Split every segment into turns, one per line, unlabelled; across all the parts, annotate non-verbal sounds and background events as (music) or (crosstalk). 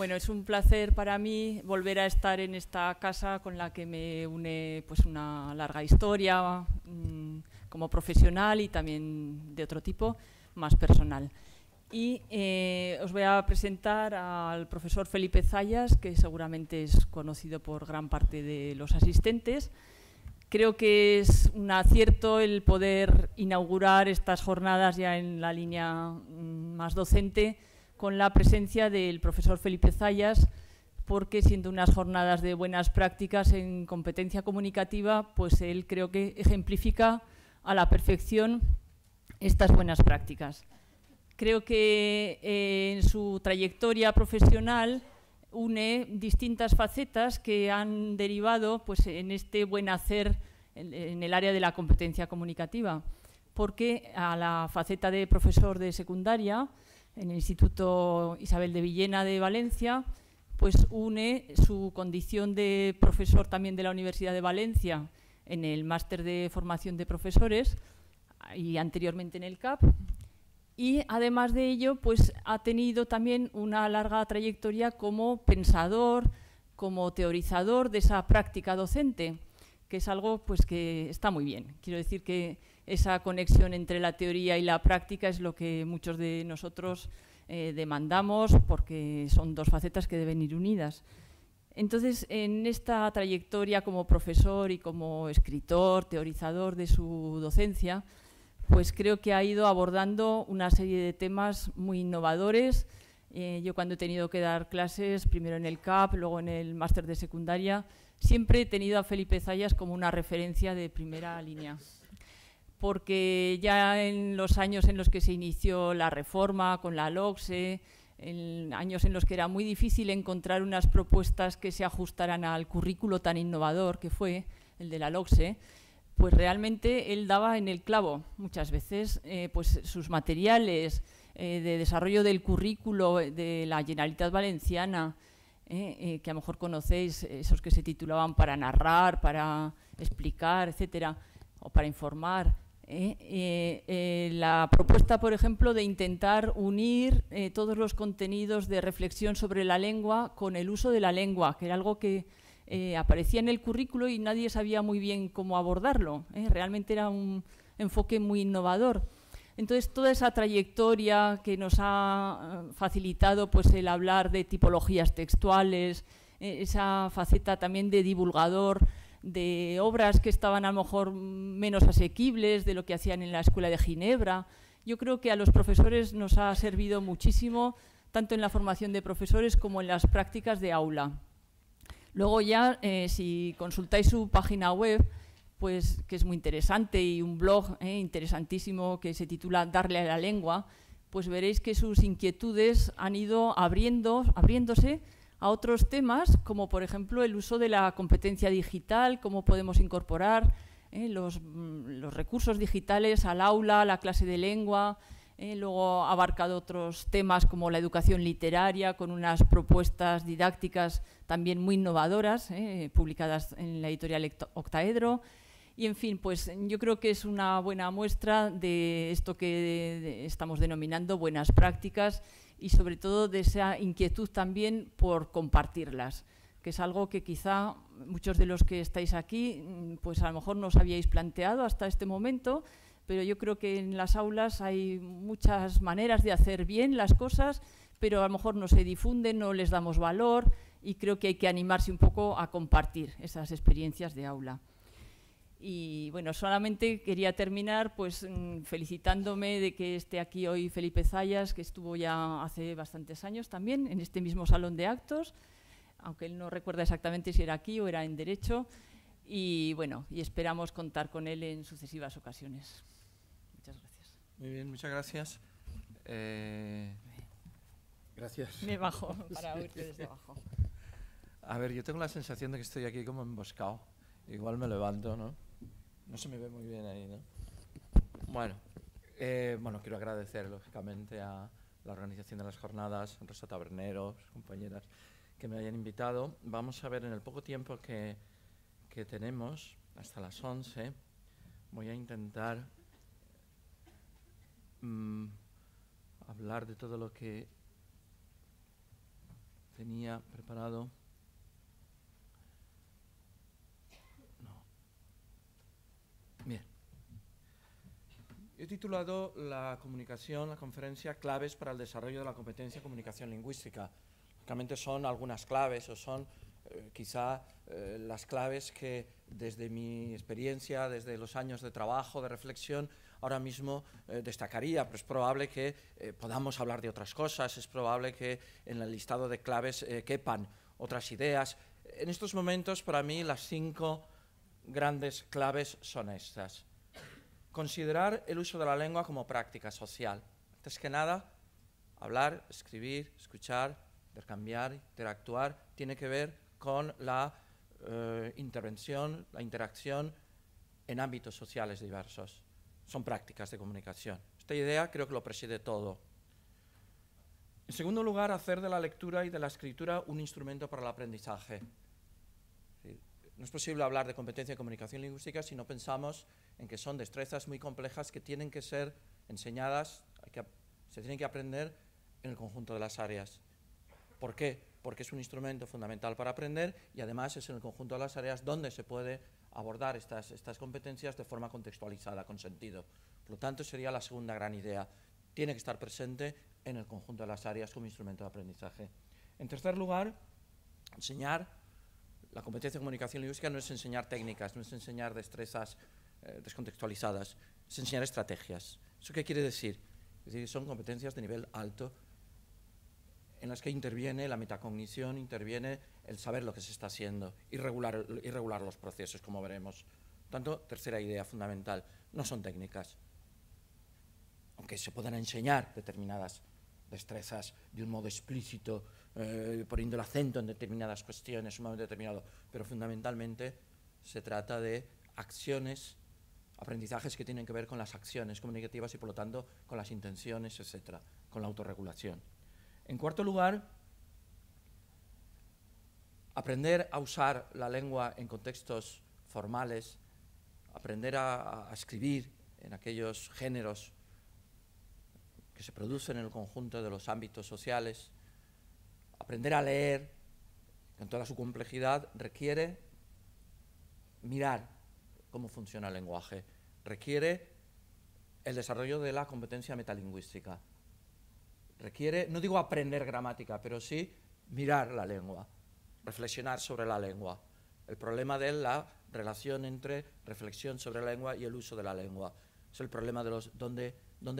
Bueno, es un placer para mí volver a estar en esta casa con la que me une pues, una larga historia mm, como profesional y también de otro tipo, más personal. Y eh, os voy a presentar al profesor Felipe Zayas, que seguramente es conocido por gran parte de los asistentes. Creo que es un acierto el poder inaugurar estas jornadas ya en la línea mm, más docente, con la presencia del profesor Felipe Zayas, porque siendo unas jornadas de buenas prácticas en competencia comunicativa, pues él creo que ejemplifica a la perfección estas buenas prácticas. Creo que eh, en su trayectoria profesional une distintas facetas que han derivado pues, en este buen hacer en el área de la competencia comunicativa, porque a la faceta de profesor de secundaria en el Instituto Isabel de Villena de Valencia, pues une su condición de profesor también de la Universidad de Valencia en el máster de formación de profesores y anteriormente en el CAP. Y además de ello, pues ha tenido también una larga trayectoria como pensador, como teorizador de esa práctica docente, que es algo pues que está muy bien. Quiero decir que esa conexión entre la teoría y la práctica es lo que muchos de nosotros eh, demandamos porque son dos facetas que deben ir unidas. Entonces, en esta trayectoria como profesor y como escritor, teorizador de su docencia, pues creo que ha ido abordando una serie de temas muy innovadores. Eh, yo cuando he tenido que dar clases, primero en el CAP, luego en el máster de secundaria, siempre he tenido a Felipe Zayas como una referencia de primera línea porque ya en los años en los que se inició la reforma con la LOCSE, en años en los que era muy difícil encontrar unas propuestas que se ajustaran al currículo tan innovador que fue el de la LOCSE, pues realmente él daba en el clavo muchas veces eh, pues sus materiales eh, de desarrollo del currículo eh, de la Generalitat Valenciana, que a lo mejor conocéis, esos que se titulaban para narrar, para explicar, etcétera, o para informar, ¿eh? Eh, eh, la propuesta, por ejemplo, de intentar unir todos los contenidos de reflexión sobre la lengua con el uso de la lengua, que era algo que aparecía en el currículo y nadie sabía muy bien cómo abordarlo. Realmente era un enfoque muy innovador. Entonces, toda esa trayectoria que nos ha facilitado pues, el hablar de tipologías textuales, esa faceta también de divulgador, de obras que estaban a lo mejor menos asequibles de lo que hacían en la Escuela de Ginebra. Yo creo que a los profesores nos ha servido muchísimo, tanto en la formación de profesores como en las prácticas de aula. Luego ya, eh, si consultáis su página web, pues que es muy interesante y un blog eh, interesantísimo que se titula Darle a la lengua, pues veréis que sus inquietudes han ido abriendo, abriéndose a otros temas, como por ejemplo el uso de la competencia digital, cómo podemos incorporar eh, mm, los, recursos digitales al aula, a la clase de lengua. Eh, luego ha abarcado otros temas como la educación literaria, con unas propuestas didácticas también muy innovadoras, eh, publicadas en la editorial Octaedro. Y en fin, pues yo creo que es una buena muestra de esto que estamos denominando buenas prácticas y sobre todo de esa inquietud también por compartirlas, que es algo que quizá muchos de los que estáis aquí, mm, pues a lo mejor no os habíais planteado hasta este momento, pero yo creo que en las aulas hay muchas maneras de hacer bien las cosas, pero a lo mejor no se difunden, no les damos valor y creo que hay que animarse un poco a compartir esas experiencias de aula. Y bueno, solamente quería terminar pues mm, felicitándome de que esté aquí hoy Felipe Zayas, que estuvo ya hace bastantes años también en este mismo salón de actos, aunque él no recuerda exactamente si era aquí o era en Derecho. Y bueno, y esperamos contar con él en sucesivas ocasiones. Muchas gracias.
Muy bien, muchas gracias. Eh, gracias. Me bajo para oírte (laughs) desde abajo. A ver, yo tengo la sensación de que estoy aquí como emboscado. Igual me levanto, ¿no? No se me ve muy bien ahí, ¿no? Bueno, eh, bueno quiero agradecer lógicamente a la organización de las jornadas, Rosa Taberneros, compañeras que me hayan invitado. Vamos a ver en el poco tiempo que, tenemos, hasta las 11, voy a intentar mm, hablar de todo lo que tenía preparado. He titulado la comunicación, la conferencia, claves para el desarrollo de la competencia comunicación lingüística. Realmente son algunas claves o son eh, quizá eh, las claves que desde mi experiencia, desde los años de trabajo, de reflexión, ahora mismo eh, destacaría, pero es probable que podamos hablar de otras cosas, es probable que en el listado de claves quepan otras ideas. En estos momentos, para mí, las cinco grandes claves son estas. Considerar el uso de la lengua como práctica social. Antes que nada, hablar, escribir, escuchar, intercambiar, interactuar, tiene que ver con la eh, intervención, la interacción en ámbitos sociales diversos. Son prácticas de comunicación. Esta idea creo que lo preside todo. En segundo lugar, hacer de la lectura y de la escritura un instrumento para el aprendizaje. No es posible hablar de competencia de comunicación lingüística si no pensamos en que son destrezas muy complejas que tienen que ser enseñadas, que se tienen que aprender en el conjunto de las áreas. ¿Por qué? Porque es un instrumento fundamental para aprender y además es en el conjunto de las áreas donde se puede abordar estas competencias de forma contextualizada, con sentido. Por lo tanto, sería la segunda gran idea. Tiene que estar presente en el conjunto de las áreas como instrumento de aprendizaje. En tercer lugar, enseñar la competencia de comunicación lingüística no es enseñar técnicas, no es enseñar destrezas eh, descontextualizadas, es enseñar estrategias. ¿Eso qué quiere decir? Es decir, son competencias de nivel alto en las que interviene la metacognición, interviene el saber lo que se está haciendo y regular, y regular los procesos, como veremos. Tanto, tercera idea fundamental, no son técnicas. Aunque se puedan enseñar determinadas destrezas de un modo explícito, eh, poniendo el acento en determinadas cuestiones, sumamente determinado, pero fundamentalmente se trata de acciones, aprendizajes que tienen que ver con las acciones comunicativas y por lo tanto con las intenciones, etcétera, con la autorregulación. En cuarto lugar, aprender a usar la lengua en contextos formales, aprender a escribir en aquellos géneros que se producen en el conjunto de los ámbitos sociales, aprender a leer, en toda su complejidad, requiere mirar cómo funciona el lenguaje, requiere el desarrollo de la competencia metalingüística, requiere, no digo aprender gramática, pero sí mirar la lengua, reflexionar sobre la lengua. El problema de la relación entre reflexión sobre la lengua y el uso de la lengua. Es el problema de los, donde,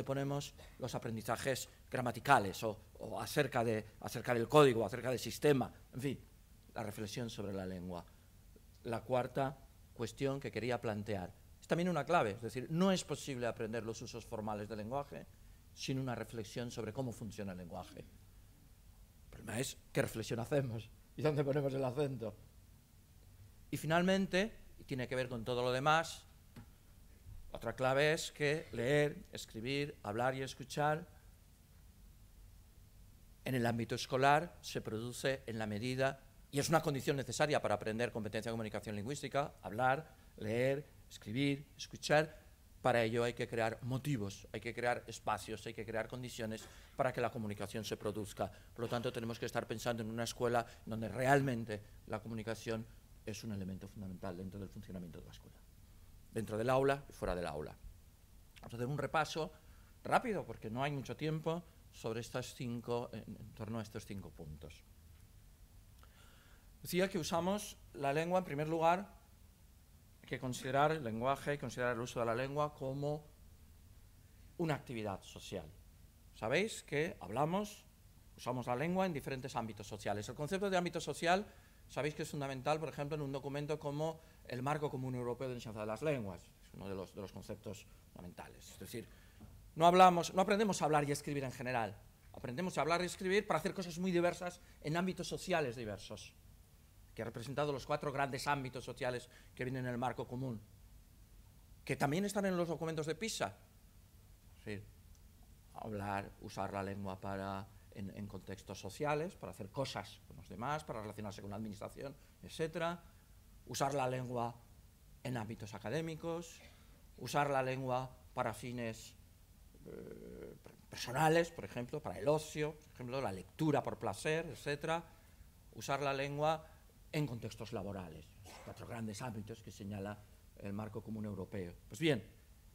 ponemos los aprendizajes gramaticales o, acerca, de, acerca del código, acerca del sistema, en fin, la reflexión sobre la lengua. La cuarta cuestión que quería plantear es también una clave, es decir, no es posible aprender los usos formales del lenguaje sin una reflexión sobre cómo funciona el lenguaje. El problema es qué reflexión hacemos y dónde ponemos el acento. Y finalmente, y tiene que ver con todo lo demás, otra clave es que leer, escribir, hablar y escuchar en el ámbito escolar se produce en la medida, y es una condición necesaria para aprender competencia de comunicación lingüística, hablar, leer, escribir, escuchar. Para ello hay que crear motivos, hay que crear espacios, hay que crear condiciones para que la comunicación se produzca. Por lo tanto, tenemos que estar pensando en una escuela donde realmente la comunicación es un elemento fundamental dentro del funcionamiento de la escuela, dentro del aula y fuera del aula. Vamos a hacer un repaso rápido porque no hay mucho tiempo sobre estas cinco, en, torno a estos cinco puntos. Decía que usamos la lengua, en primer lugar, hay que considerar el lenguaje, y considerar el uso de la lengua como una actividad social. Sabéis que hablamos, usamos la lengua en diferentes ámbitos sociales. El concepto de ámbito social sabéis que es fundamental, por ejemplo, en un documento como el Marco Común Europeo de Enseñanza de las Lenguas, es uno de los conceptos fundamentales. Es decir, no, hablamos, no aprendemos a hablar y escribir en general. Aprendemos a hablar y escribir para hacer cosas muy diversas en ámbitos sociales diversos, que ha representado los cuatro grandes ámbitos sociales que vienen en el marco común, que también están en los documentos de PISA. Sí, hablar, usar la lengua en, en, contextos sociales, para hacer cosas con los demás, para relacionarse con la administración, etc. Usar la lengua en ámbitos académicos, usar la lengua para fines eh, personales, por ejemplo, para el ocio, por ejemplo, la lectura por placer, etcétera, Usar la lengua en contextos laborales, cuatro grandes ámbitos que señala el marco común europeo. Pues bien,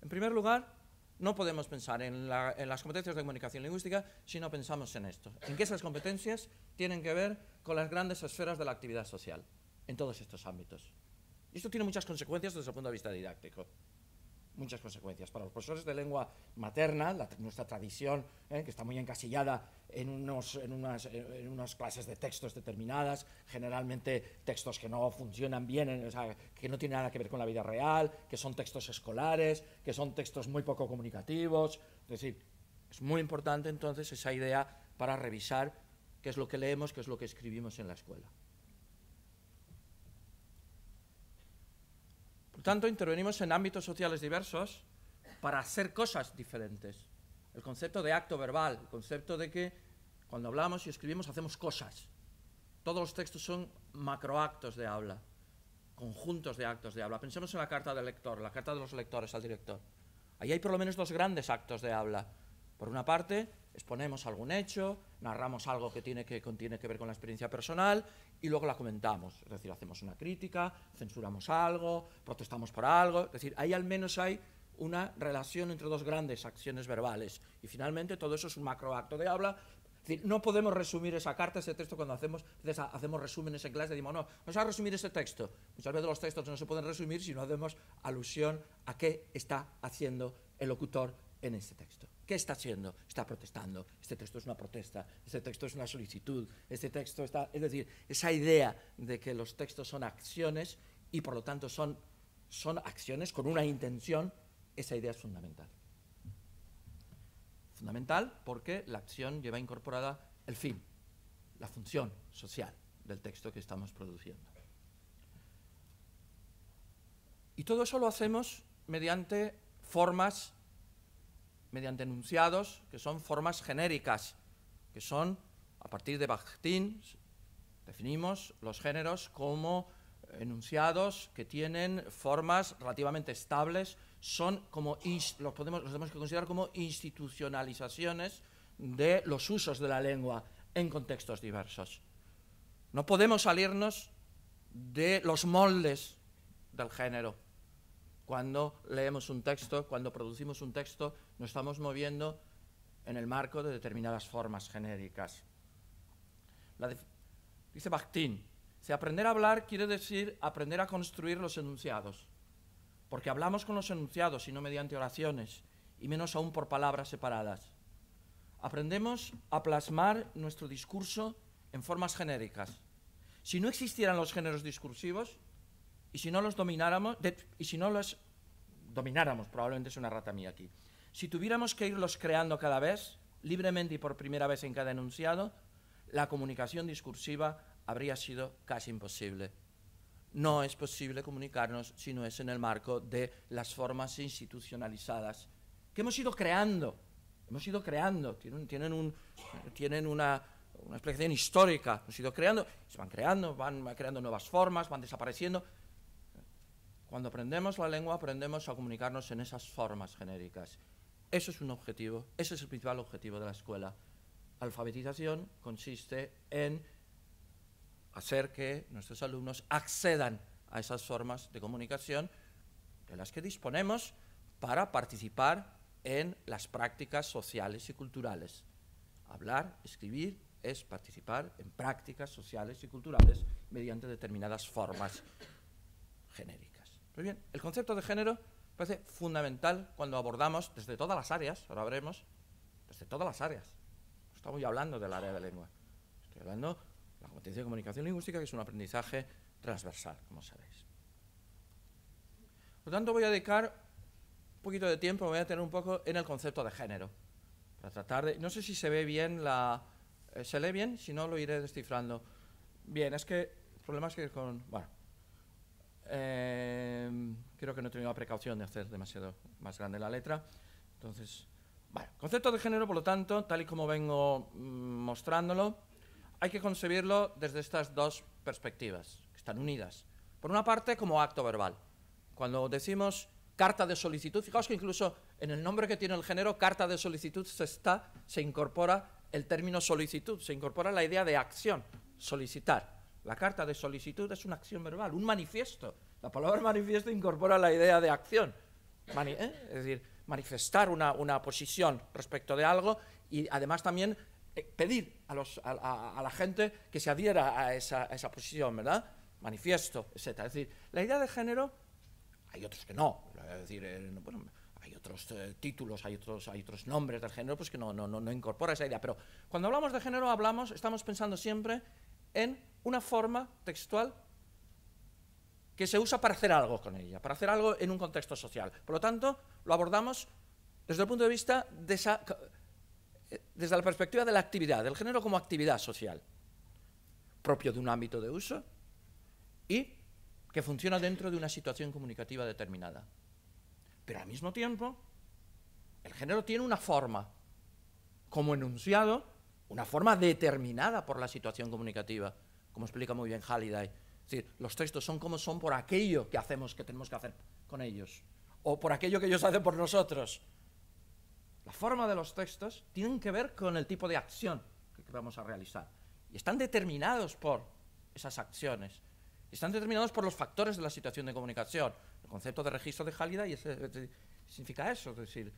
en primer lugar, no podemos pensar en, en, las competencias de comunicación lingüística si no pensamos en esto, en que esas competencias tienen que ver con las grandes esferas de la actividad social, en todos estos ámbitos. Y esto tiene muchas consecuencias desde el punto de vista didáctico muchas consecuencias. Para los profesores de lengua materna, nuestra tradición, ¿eh? que está muy encasillada en, unas, clases de textos determinadas, generalmente textos que no funcionan bien, que no tienen nada que ver con la vida real, que son textos escolares, que son textos muy poco comunicativos. Es decir, es muy importante entonces esa idea para revisar qué es lo que leemos, qué es lo que escribimos en la escuela. tanto, intervenimos en ámbitos sociales diversos para hacer cosas diferentes. El concepto de acto verbal, el concepto de que cuando hablamos y escribimos hacemos cosas. Todos los textos son macroactos de habla, conjuntos de actos de habla. Pensemos en la carta del lector, la carta de los lectores al director. Ahí hay por lo menos dos grandes actos de habla por una parte, exponemos algún hecho, narramos algo que tiene que, tiene que ver con la experiencia personal y luego la comentamos. Es decir, hacemos una crítica, censuramos algo, protestamos por algo. Es decir, ahí al menos hay una relación entre dos grandes acciones verbales. Y finalmente todo eso es un macroacto de habla. Es decir, no podemos resumir esa carta, ese texto cuando hacemos, hacemos resúmenes en clase, decimos, no, vamos a resumir ese texto. Muchas veces los textos no se pueden resumir si no hacemos alusión a qué está haciendo el locutor en este texto. ¿Qué está haciendo? Está protestando. Este texto es una protesta, este texto es una solicitud, este texto está... Es decir, esa idea de que los textos son acciones y por lo tanto son, son acciones con una intención, esa idea es fundamental. Fundamental porque la acción lleva incorporada el fin, la función social del texto que estamos produciendo. Y todo eso lo hacemos mediante formas mediante enunciados que son formas genéricas, que son, a partir de Bakhtin, definimos los géneros como enunciados que tienen formas relativamente estables, son como los podemos, los tenemos que considerar como institucionalizaciones de los usos de la lengua en contextos diversos. No podemos salirnos de los moldes del género cuando leemos un texto, cuando producimos un texto, nos estamos moviendo en el marco de determinadas formas genéricas. dice Bakhtin, si aprender a hablar quiere decir aprender a construir los enunciados, porque hablamos con los enunciados y no mediante oraciones, y menos aún por palabras separadas. Aprendemos a plasmar nuestro discurso en formas genéricas. Si no existieran los géneros discursivos, y si no los domináramos, y si no los domináramos, probablemente es una rata mía aquí, si tuviéramos que irlos creando cada vez, libremente y por primera vez en cada enunciado, la comunicación discursiva habría sido casi imposible. No es posible comunicarnos si no es en el marco de las formas institucionalizadas que hemos ido creando. Hemos ido creando, tienen, tienen, tienen una, una explicación histórica, hemos ido creando, se van creando, van creando nuevas formas, van desapareciendo, cuando aprendemos la lengua, aprendemos a comunicarnos en esas formas genéricas. Eso es un objetivo, ese es el principal objetivo de la escuela. Alfabetización consiste en hacer que nuestros alumnos accedan a esas formas de comunicación de las que disponemos para participar en las prácticas sociales y culturales. Hablar, escribir, es participar en prácticas sociales y culturales mediante determinadas formas genéricas. Pues bien, el concepto de género parece fundamental cuando abordamos desde todas las áreas, ahora veremos, desde todas las áreas. estamos ya hablando del área de lengua, estoy hablando de la competencia de comunicación lingüística, que es un aprendizaje transversal, como sabéis. Por lo tanto, voy a dedicar un poquito de tiempo, voy a tener un poco en el concepto de género, para tratar de... No sé si se ve bien la... Eh, ¿Se lee bien? Si no, lo iré descifrando. Bien, es que el problema es que con... Em, creo que no he tenido la precaución de hacer demasiado más grande la letra. Entonces, bueno, concepto de género, por lo tanto, tal y como vengo mm, mostrándolo, hay que concebirlo desde estas dos perspectivas, que están unidas. Por una parte, como acto verbal. Cuando decimos carta de solicitud, fijaos que incluso en el nombre que tiene el género, carta de solicitud, se, está, se incorpora el término solicitud, se incorpora la idea de acción, solicitar. La carta de solicitud es una acción verbal, un manifiesto. La palabra manifiesto incorpora la idea de acción. ¿eh? Es decir, manifestar una, una, posición respecto de algo y además también eh, pedir a, los, a, la gente que se adhiera a esa, posición, ¿verdad? Manifiesto, etc. Es decir, la idea de género, hay otros que no. Es decir, eh, hay otros títulos, hay otros, hay otros nombres del género, pues que no, no, no, incorpora esa idea. Pero cuando hablamos de género, hablamos, estamos pensando siempre en una forma textual que se usa para hacer algo con ella, para hacer algo en un contexto social. Por lo tanto, lo abordamos desde el punto de vista, de esa, desde la perspectiva de la actividad, del género como actividad social, propio de un ámbito de uso y que funciona dentro de una situación comunicativa determinada. Pero al mismo tiempo, el género tiene una forma, como enunciado, una forma determinada por la situación comunicativa como explica muy bien Halliday. Es decir, los textos son como son por aquello que hacemos, que tenemos que hacer con ellos, o por aquello que ellos hacen por nosotros. La forma de los textos tienen que ver con el tipo de acción que vamos a realizar. Y están determinados por esas acciones. Están determinados por los factores de la situación de comunicación. El concepto de registro de Halliday significa eso, es decir,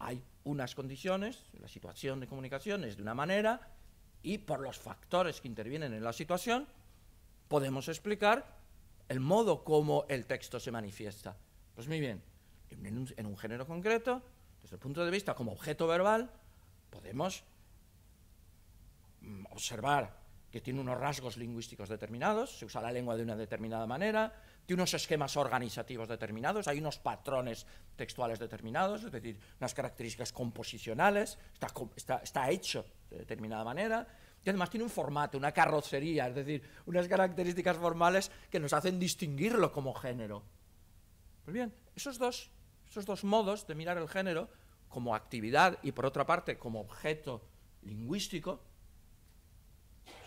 hay unas condiciones, la situación de comunicación es de una manera, y por los factores que intervienen en la situación, podemos explicar el modo como el texto se manifiesta. Pues muy bien, en un, género concreto, desde el punto de vista como objeto verbal, podemos mm, observar que tiene unos rasgos lingüísticos determinados, se usa la lengua de una determinada manera, tiene unos esquemas organizativos determinados, hay unos patrones textuales determinados, es decir, unas características composicionales, está hecho de determinada manera. Y además tiene un formato, una carrocería, es decir, unas características formales que nos hacen distinguirlo como género. Pues bien, esos dos, esos dos modos de mirar el género como actividad y por otra parte como objeto lingüístico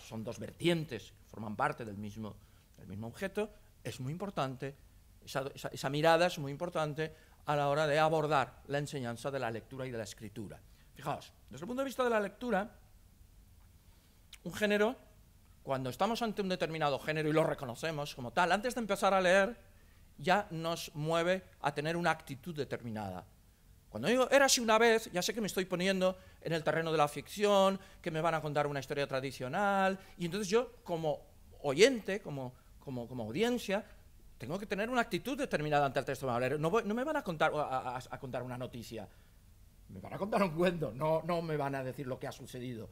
son dos vertientes que forman parte del mismo, del mismo objeto, es muy importante, esa mirada es muy importante a la hora de abordar la enseñanza de la lectura y de la escritura. Fijaos, desde el punto de vista de la lectura, un género, cuando estamos ante un determinado género y lo reconocemos como tal, antes de empezar a leer, ya nos mueve a tener una actitud determinada. Cuando digo era así una vez, ya sé que me estoy poniendo en el terreno de la ficción, que me van a contar una historia tradicional, y entonces yo como oyente, como, como, como audiencia, tengo que tener una actitud determinada ante el texto a no, no, me van a contar, a contar una noticia, me van a contar un cuento, no, no me van a decir lo que ha sucedido,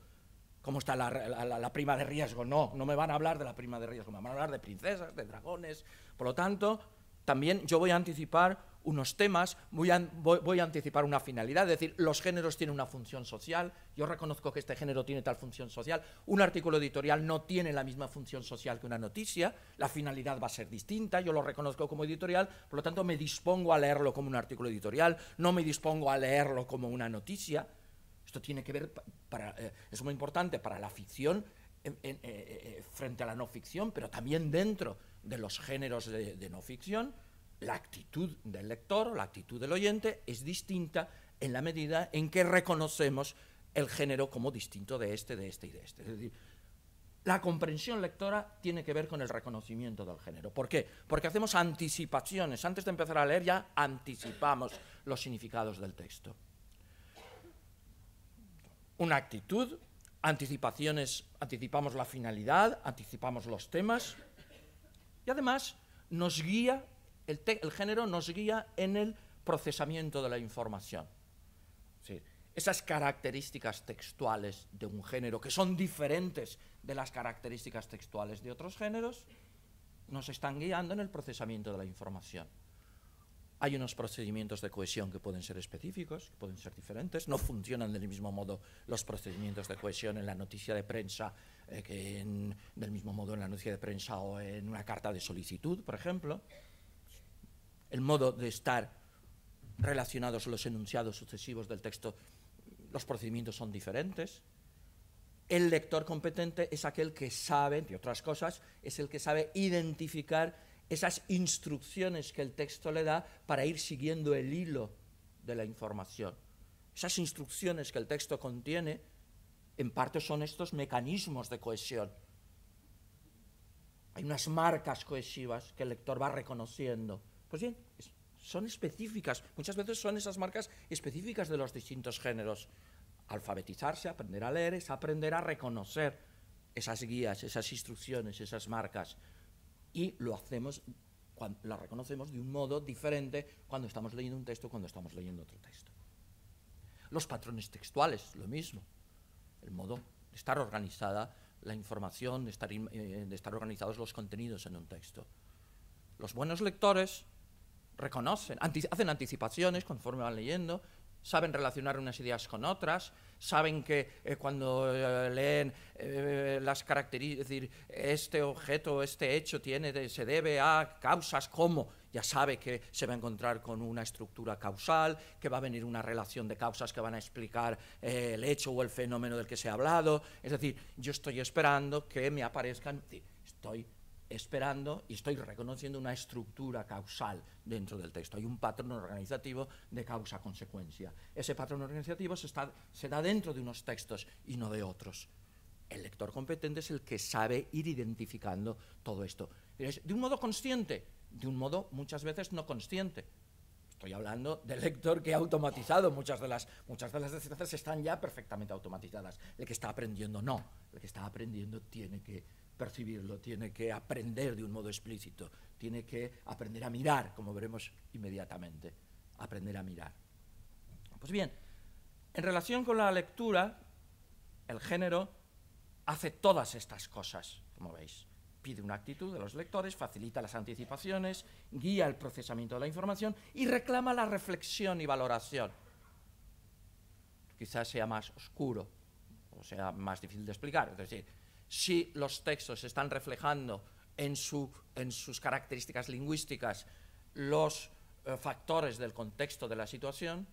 cómo está la, la, prima de riesgo, no, no me van a hablar de la prima de riesgo, me van a hablar de princesas, de dragones. Por lo tanto, también yo voy a anticipar unos temas, voy a, anticipar una finalidad, es decir, los géneros tienen una función social, yo reconozco que este género tiene tal función social, un artículo editorial no tiene la misma función social que una noticia, la finalidad va a ser distinta, yo lo reconozco como editorial, por lo tanto me dispongo a leerlo como un artículo editorial, no me dispongo a leerlo como una noticia. Esto tiene que ver, eh, es muy importante para la ficción eh, eh, frente a la no ficción, pero también dentro de los géneros de no ficción la actitud del lector o la actitud del oyente es distinta en la medida en que reconocemos el género como distinto de este, de este y de este. Es decir, la comprensión lectora tiene que ver con el reconocimiento del género. ¿Por qué? Porque hacemos anticipaciones. Antes de empezar a leer ya anticipamos los significados del texto. Una actitud, anticipaciones, anticipamos la finalidad, anticipamos los temas y además nos guía el, género nos guía en el procesamiento de la información. Esas características textuales de un género, que son diferentes de las características textuales de otros géneros, nos están guiando en el procesamiento de la información. Hay unos procedimientos de cohesión que pueden ser específicos, que pueden ser diferentes. No funcionan del mismo modo los procedimientos de cohesión en la noticia de prensa eh, que del mismo modo en la noticia de prensa o en una carta de solicitud, por ejemplo el modo de estar relacionados los enunciados sucesivos del texto, los procedimientos son diferentes. El lector competente es aquel que sabe, entre otras cosas, es el que sabe identificar esas instrucciones que el texto le da para ir siguiendo el hilo de la información. Esas instrucciones que el texto contiene, en parte son estos mecanismos de cohesión. Hay unas marcas cohesivas que el lector va reconociendo pues bien, son específicas. Muchas veces son esas marcas específicas de los distintos géneros. Alfabetizarse, aprender a leer, es aprender a reconocer esas guías, esas instrucciones, esas marcas. Y lo hacemos, cuando, las reconocemos de un modo diferente cuando estamos leyendo un texto, cuando estamos leyendo otro texto. Los patrones textuales, lo mismo. El modo de estar organizada la información, estar, eh, de estar organizados los contenidos en un texto. Los buenos lectores reconocen, hacen anticipaciones conforme van leyendo, saben relacionar unas ideas con otras, saben que eh, cuando eh, leen eh, las características, es decir, este objeto, este hecho tiene, se debe a causas como, ya sabe que se va a encontrar con una estructura causal, que va a venir una relación de causas que van a explicar el hecho o el fenómeno del que se ha hablado, es decir, yo estoy esperando que me aparezcan, estoy esperando y estoy reconociendo una estructura causal dentro del texto. Hay un patrón organizativo de causa-consecuencia. Ese patrón organizativo se, está, se da dentro de unos textos y no de otros. El lector competente es el que sabe ir identificando todo esto. De un modo consciente, de un modo muchas veces no consciente. Estoy hablando del lector que ha automatizado muchas de las muchas de las están ya perfectamente automatizadas. El que está aprendiendo no, el que está aprendiendo tiene que percibirlo, tiene que aprender de un modo explícito, tiene que aprender a mirar, como veremos inmediatamente, aprender a mirar. Pues bien, en relación con la lectura, el género hace todas estas cosas, como veis. Pide una actitud de los lectores, facilita las anticipaciones, guía el procesamiento de la información y reclama la reflexión y valoración. Quizás sea más oscuro o sea más difícil de explicar. Es decir, si los textos están reflejando en, sus características lingüísticas los eh, factores del contexto de la situación,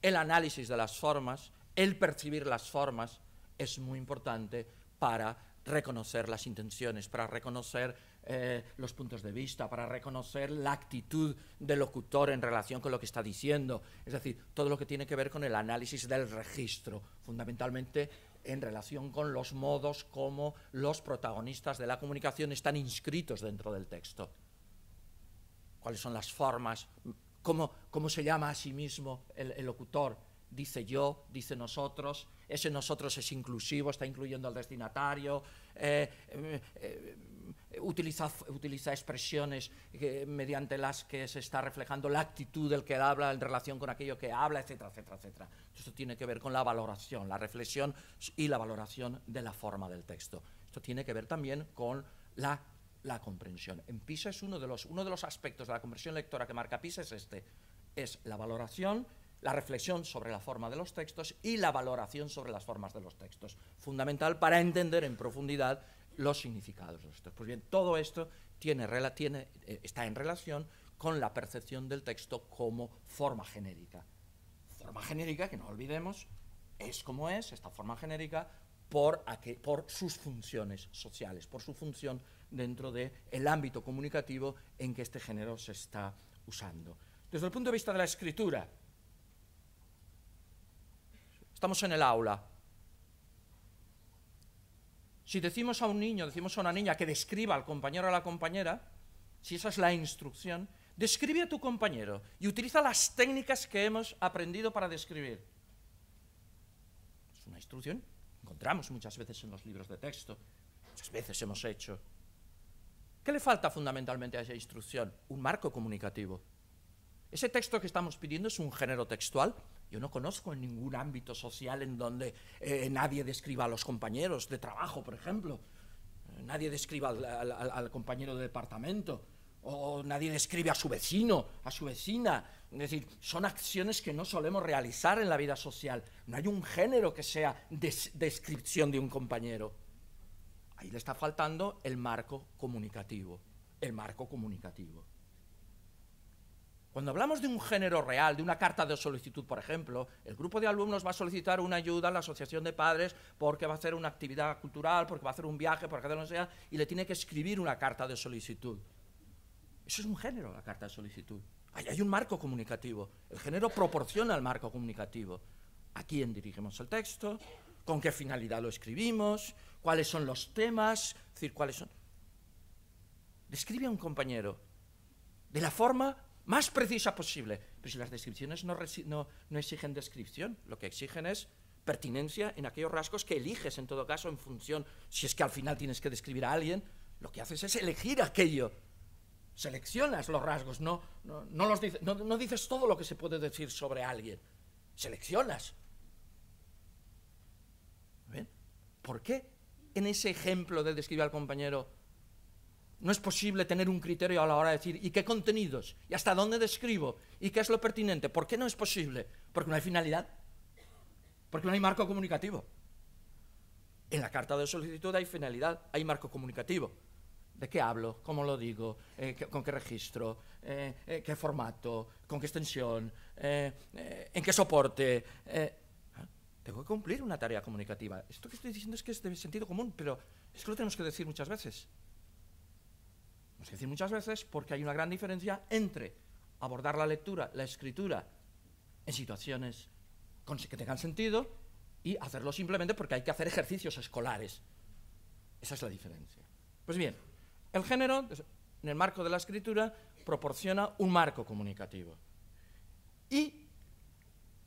el análisis de las formas, el percibir las formas es muy importante para reconocer las intenciones, para reconocer eh, los puntos de vista, para reconocer la actitud del locutor en relación con lo que está diciendo. Es decir, todo lo que tiene que ver con el análisis del registro, fundamentalmente en relación con los modos como los protagonistas de la comunicación están inscritos dentro del texto. ¿Cuáles son las formas? ¿Cómo, cómo se llama a sí mismo el, locutor? Dice yo, dice nosotros, ese nosotros es inclusivo, está incluyendo al destinatario. Eh, eh, eh, utiliza, utiliza expresiones mediante las que se está reflejando la actitud del que habla en relación con aquello que habla, etcétera, etcétera, etcétera. Esto tiene que ver con la valoración, la reflexión y la valoración de la forma del texto. Esto tiene que ver también con la, la comprensión. En PISA es uno de, los, uno de los aspectos de la comprensión lectora que marca PISA es este, es la valoración la reflexión sobre la forma de los textos y la valoración sobre las formas de los textos, fundamental para entender en profundidad los significados de Pues bien, todo esto tiene, eh, está en relación con la percepción del texto como forma genérica. Forma genérica, que no olvidemos, es como es, esta forma genérica, por, por sus funciones sociales, por su función dentro del el ámbito comunicativo en que este género se está usando. Desde el punto de vista de la escritura, estamos en el aula, si decimos a un niño, decimos a una niña que describa al compañero o a la compañera, si esa es la instrucción, describe a tu compañero y utiliza las técnicas que hemos aprendido para describir. Es una instrucción, encontramos muchas veces en los libros de texto, muchas veces hemos hecho. ¿Qué le falta fundamentalmente a esa instrucción? Un marco comunicativo. Ese texto que estamos pidiendo es un género textual yo no conozco ningún ámbito social en donde eh, nadie describa a los compañeros de trabajo, por ejemplo. Eh, nadie describa al, compañero de departamento. O nadie describe a su vecino, a su vecina. Es decir, son acciones que no solemos realizar en la vida social. No hay un género que sea descripción de un compañero. Ahí le está faltando el marco comunicativo. El marco comunicativo. Cuando hablamos de un género real, de una carta de solicitud, por ejemplo, el grupo de alumnos va a solicitar una ayuda a la asociación de padres porque va a hacer una actividad cultural, porque va a hacer un viaje, porque hacer lo sea, y le tiene que escribir una carta de solicitud. Eso es un género, la carta de solicitud. Hay, hay un marco comunicativo. El género proporciona el marco comunicativo. ¿A quién dirigimos el texto? ¿Con qué finalidad lo escribimos? ¿Cuáles son los temas? Es decir, ¿cuáles son? Describe a un compañero de la forma más precisa posible. Pero si las descripciones no, exigen descripción, lo que exigen es pertinencia en aquellos rasgos que eliges, en todo caso, en función, si es que al final tienes que describir a alguien, lo que haces es elegir aquello. Seleccionas los rasgos, no, los dices todo lo que se puede decir sobre alguien. Seleccionas. ¿Por qué en ese ejemplo de describir al compañero no es posible tener un criterio a la hora de decir, ¿y qué contenidos? ¿Y hasta dónde describo? ¿Y qué es lo pertinente? ¿Por qué no es posible? Porque no hay finalidad. Porque no hay marco comunicativo. En la carta de solicitud hay finalidad, hay marco comunicativo. ¿De qué hablo? ¿Cómo lo digo? Eh, ¿Con qué registro? Eh, eh, ¿Qué formato? ¿Con qué extensión? ¿En qué soporte? Ah, tengo que cumplir una tarea comunicativa. Esto que estoy diciendo es que es de sentido común, pero es que lo tenemos que decir muchas veces es muchas veces porque hay una gran diferencia entre abordar la lectura, la escritura, en situaciones que tengan sentido y hacerlo simplemente porque hay que hacer ejercicios escolares. Esa es la diferencia. Pues bien, el género, en el marco de la escritura, proporciona un marco comunicativo. Y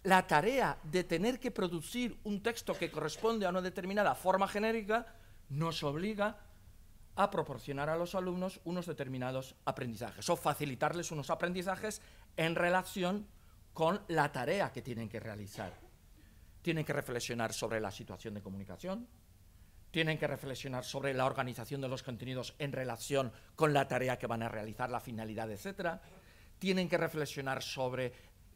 la tarea de tener que producir un texto que corresponde a una determinada forma genérica nos obliga a proporcionar a los alumnos unos determinados aprendizajes o facilitarles unos aprendizajes en relación con la tarea que tienen que realizar. Tienen que reflexionar sobre la situación de comunicación, tienen que reflexionar sobre la organización de los contenidos en relación con la tarea que van a realizar, la finalidad, etc. Tienen que reflexionar sobre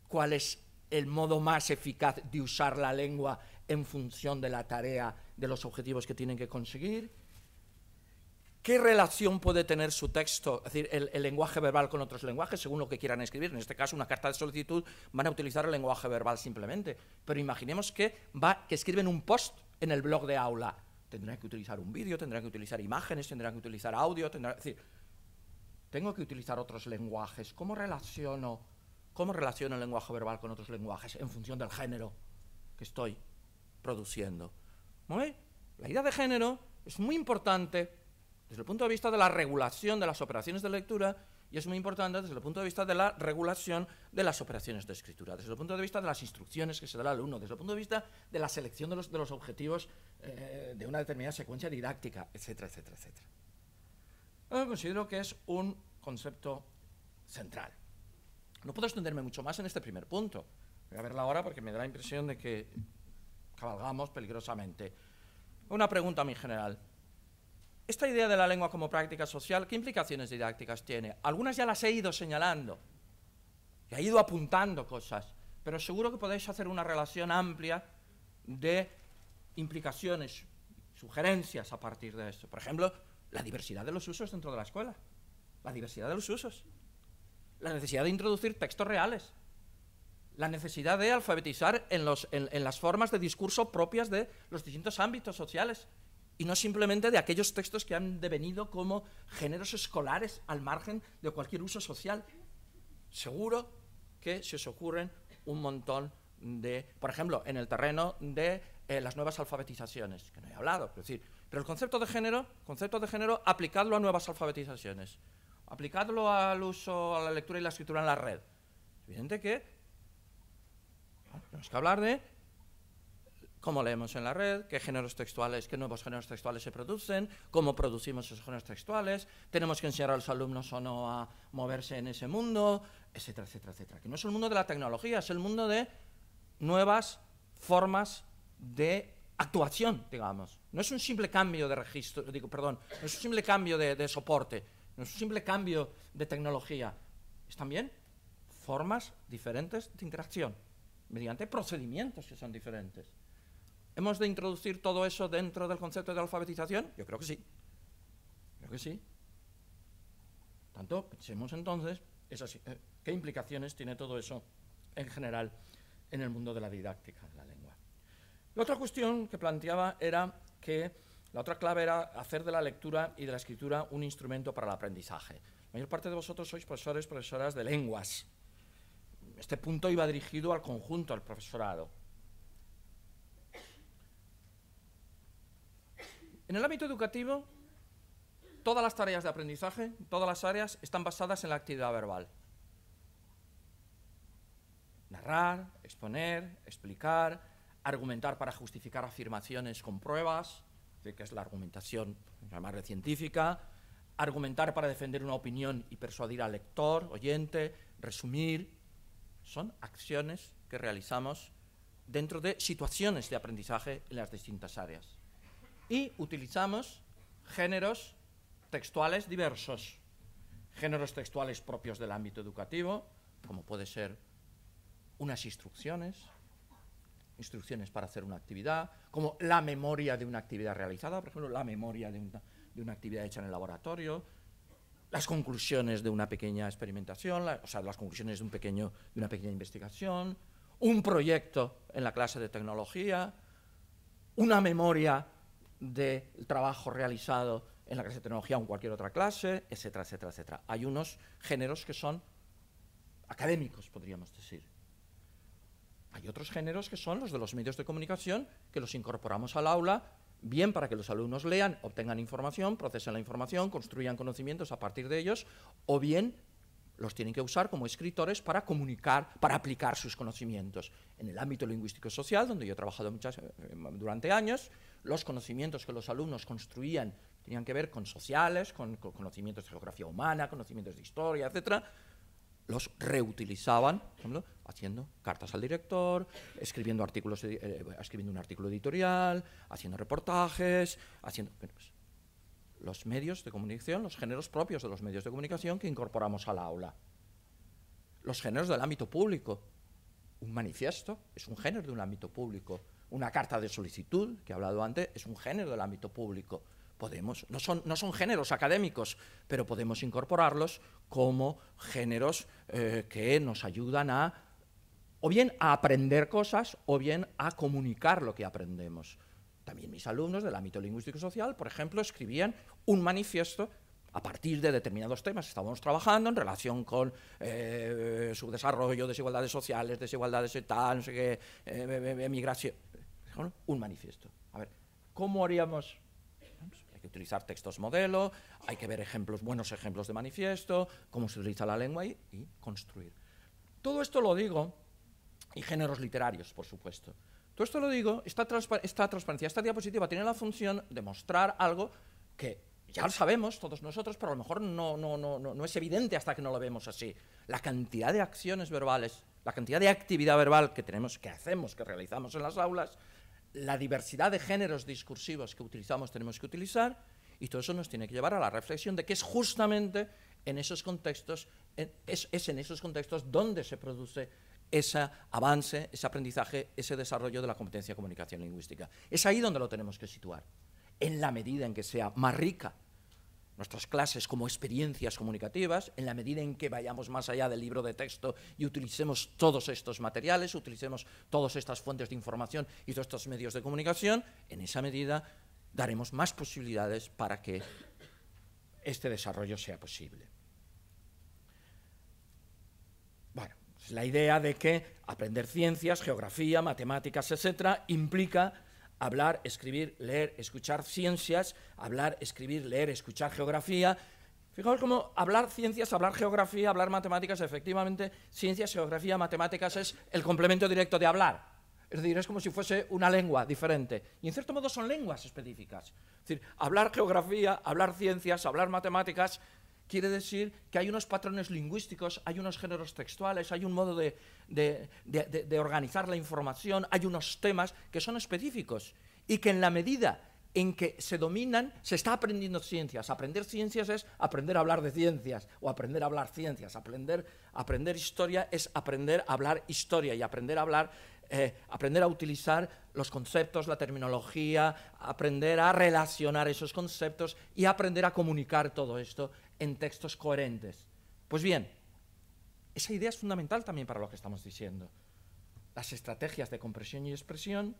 cuál es el modo más eficaz de usar la lengua en función de la tarea, de los objetivos que tienen que conseguir ¿Qué relación puede tener su texto, es decir, el, lenguaje verbal con otros lenguajes, según lo que quieran escribir? En este caso, una carta de solicitud van a utilizar el lenguaje verbal simplemente. Pero imaginemos que, va, que escriben un post en el blog de aula. Tendrán que utilizar un vídeo, tendrán que utilizar imágenes, tendrán que utilizar audio, tendrán, es decir, tengo que utilizar otros lenguajes. ¿Cómo relaciono, ¿Cómo relaciono el lenguaje verbal con otros lenguajes en función del género que estoy produciendo? La idea de género es muy importante desde el punto de vista de la regulación de las operaciones de lectura y es muy importante desde el punto de vista de la regulación de las operaciones de escritura, desde el punto de vista de las instrucciones que se da al alumno, desde el punto de vista de la selección de los, objetivos eh, de una determinada secuencia didáctica, etcétera, etcétera, etcétera. considero que es un concepto central. No puedo extenderme mucho más en este primer punto. Voy a verla ahora porque me da la impresión de que cabalgamos peligrosamente. Una pregunta muy general esta idea de la lengua como práctica social, ¿qué implicaciones didácticas tiene? Algunas ya las he ido señalando, he ido apuntando cosas, pero seguro que podéis hacer una relación amplia de implicaciones, sugerencias a partir de esto. Por ejemplo, la diversidad de los usos dentro de la escuela, la diversidad de los usos, la necesidad de introducir textos reales, la necesidad de alfabetizar en las formas de discurso propias de los distintos ámbitos sociales y no simplemente de aquellos textos que han devenido como géneros escolares al margen de cualquier uso social. Seguro que se os ocurren un montón de, por ejemplo, en el terreno de eh, las nuevas alfabetizaciones, que no he hablado, pero es decir, pero el concepto de género, concepto de género, aplicadlo a nuevas alfabetizaciones, aplicadlo al uso, a la lectura y la escritura en la red. Es evidente que tenemos que hablar de cómo leemos en la red, qué géneros textuales, qué nuevos géneros textuales se producen, cómo producimos esos géneros textuales, tenemos que enseñar a los alumnos o no a moverse en ese mundo, etcétera, etcétera, etcétera. Que no es el mundo de la tecnología, es el mundo de nuevas formas de actuación, digamos. No es un simple cambio de registro, digo, perdón, no es un simple cambio de soporte, no es un simple cambio de tecnología. Es también formas diferentes de interacción, mediante procedimientos que son diferentes. ¿Hemos de introducir todo eso dentro del concepto de alfabetización? Yo creo que sí. Creo que sí. Tanto, pensemos entonces, eh, ¿qué implicaciones tiene todo eso en general en el mundo de la didáctica de la lengua? La otra cuestión que planteaba era que la otra clave era hacer de la lectura y de la escritura un instrumento para el aprendizaje. La mayor parte de vosotros sois profesores, profesoras de lenguas. Este punto iba dirigido al conjunto, al profesorado. En el ámbito educativo, todas las tareas de aprendizaje, todas las áreas, están basadas en la actividad verbal. Narrar, exponer, explicar, argumentar para justificar afirmaciones con pruebas, que es la argumentación llamarle pues, científica, argumentar para defender una opinión y persuadir al lector, oyente, resumir, son acciones que realizamos dentro de situaciones de aprendizaje en las distintas áreas y utilizamos géneros textuales diversos. Géneros textuales propios del ámbito educativo, como puede ser unas instrucciones, instrucciones para hacer una actividad, como la memoria de una actividad realizada, por ejemplo, la memoria de una, actividad hecha en el laboratorio, las conclusiones de una pequeña experimentación, o sea, las conclusiones de, un pequeño, de una pequeña investigación, un proyecto en la clase de tecnología, una memoria del trabajo realizado en la clase de tecnología o en cualquier otra clase, etcétera, etcétera, etcétera. Hay unos géneros que son académicos, podríamos decir. Hay otros géneros que son los de los medios de comunicación, que los incorporamos al aula, bien para que los alumnos lean, obtengan información, procesen la información, construyan conocimientos a partir de ellos, o bien los tienen que usar como escritores para comunicar, para aplicar sus conocimientos. En el ámbito lingüístico social, donde yo he trabajado muchas, eh, durante años, los conocimientos que los alumnos construían tenían que ver con sociales, con, conocimientos de geografía humana, conocimientos de historia, etcétera, los reutilizaban, por ejemplo, haciendo cartas al director, escribiendo, artículos, eh, escribiendo un artículo editorial, haciendo reportajes, haciendo... Pues, los medios de comunicación, los géneros propios de los medios de comunicación que incorporamos al aula. Los géneros del ámbito público. Un manifiesto es un género de un ámbito público. Una carta de solicitud, que he hablado antes, es un género del ámbito público. Podemos, no son, no son géneros académicos, pero podemos incorporarlos como géneros eh, que nos ayudan a o bien a aprender cosas o bien a comunicar lo que aprendemos. También mis alumnos del ámbito lingüístico social, por ejemplo, escribían un manifiesto a partir de determinados temas estábamos trabajando en relación con eh, subdesarrollo, desigualdades sociales, desigualdades y emigración. Eh, eh, un manifiesto. A ver, ¿cómo haríamos? Pues hay que utilizar textos modelo, hay que ver ejemplos, buenos ejemplos de manifiesto, cómo se utiliza la lengua y, construir. Todo esto lo digo, y géneros literarios, por supuesto. Todo esto lo digo, esta, transparencia, esta diapositiva tiene la función de mostrar algo que ya lo sabemos todos nosotros, pero a lo mejor no, no, no, no, es evidente hasta que no lo vemos así. La cantidad de acciones verbales, la cantidad de actividad verbal que tenemos, que hacemos, que realizamos en las aulas, la diversidad de géneros discursivos que utilizamos tenemos que utilizar y todo eso nos tiene que llevar a la reflexión de que es justamente en esos contextos, es, en esos contextos donde se produce ese avance, ese aprendizaje, ese desarrollo de la competencia de comunicación lingüística. Es ahí donde lo tenemos que situar, en la medida en que sea más rica nuestras clases como experiencias comunicativas, en la medida en que vayamos más allá del libro de texto y utilicemos todos estos materiales, utilicemos todas estas fuentes de información y todos estos medios de comunicación, en esa medida daremos más posibilidades para que este desarrollo sea posible. Bueno, es pues la idea de que aprender ciencias, geografía, matemáticas, etcétera, implica hablar, escribir, leer, escuchar ciencias, hablar, escribir, leer, escuchar geografía. Fijaos cómo hablar ciencias, hablar geografía, hablar matemáticas, efectivamente, ciencias, geografía, matemáticas es el complemento directo de hablar. Es decir, es como si fuese una lengua diferente. Y en cierto modo son lenguas específicas. Es decir, hablar geografía, hablar ciencias, hablar matemáticas Quiere decir que hay unos patrones lingüísticos, hay unos géneros textuales, hay un modo de, organizar la información, hay unos temas que son específicos y que en la medida en que se dominan, se está aprendiendo ciencias. Aprender ciencias es aprender a hablar de ciencias o aprender a hablar ciencias. Aprender, aprender historia es aprender a hablar historia y aprender a hablar eh, aprender a utilizar los conceptos, la terminología, aprender a relacionar esos conceptos y aprender a comunicar todo esto en textos coherentes. Pues bien, esa idea es fundamental también para lo que estamos diciendo. Las estrategias de compresión y expresión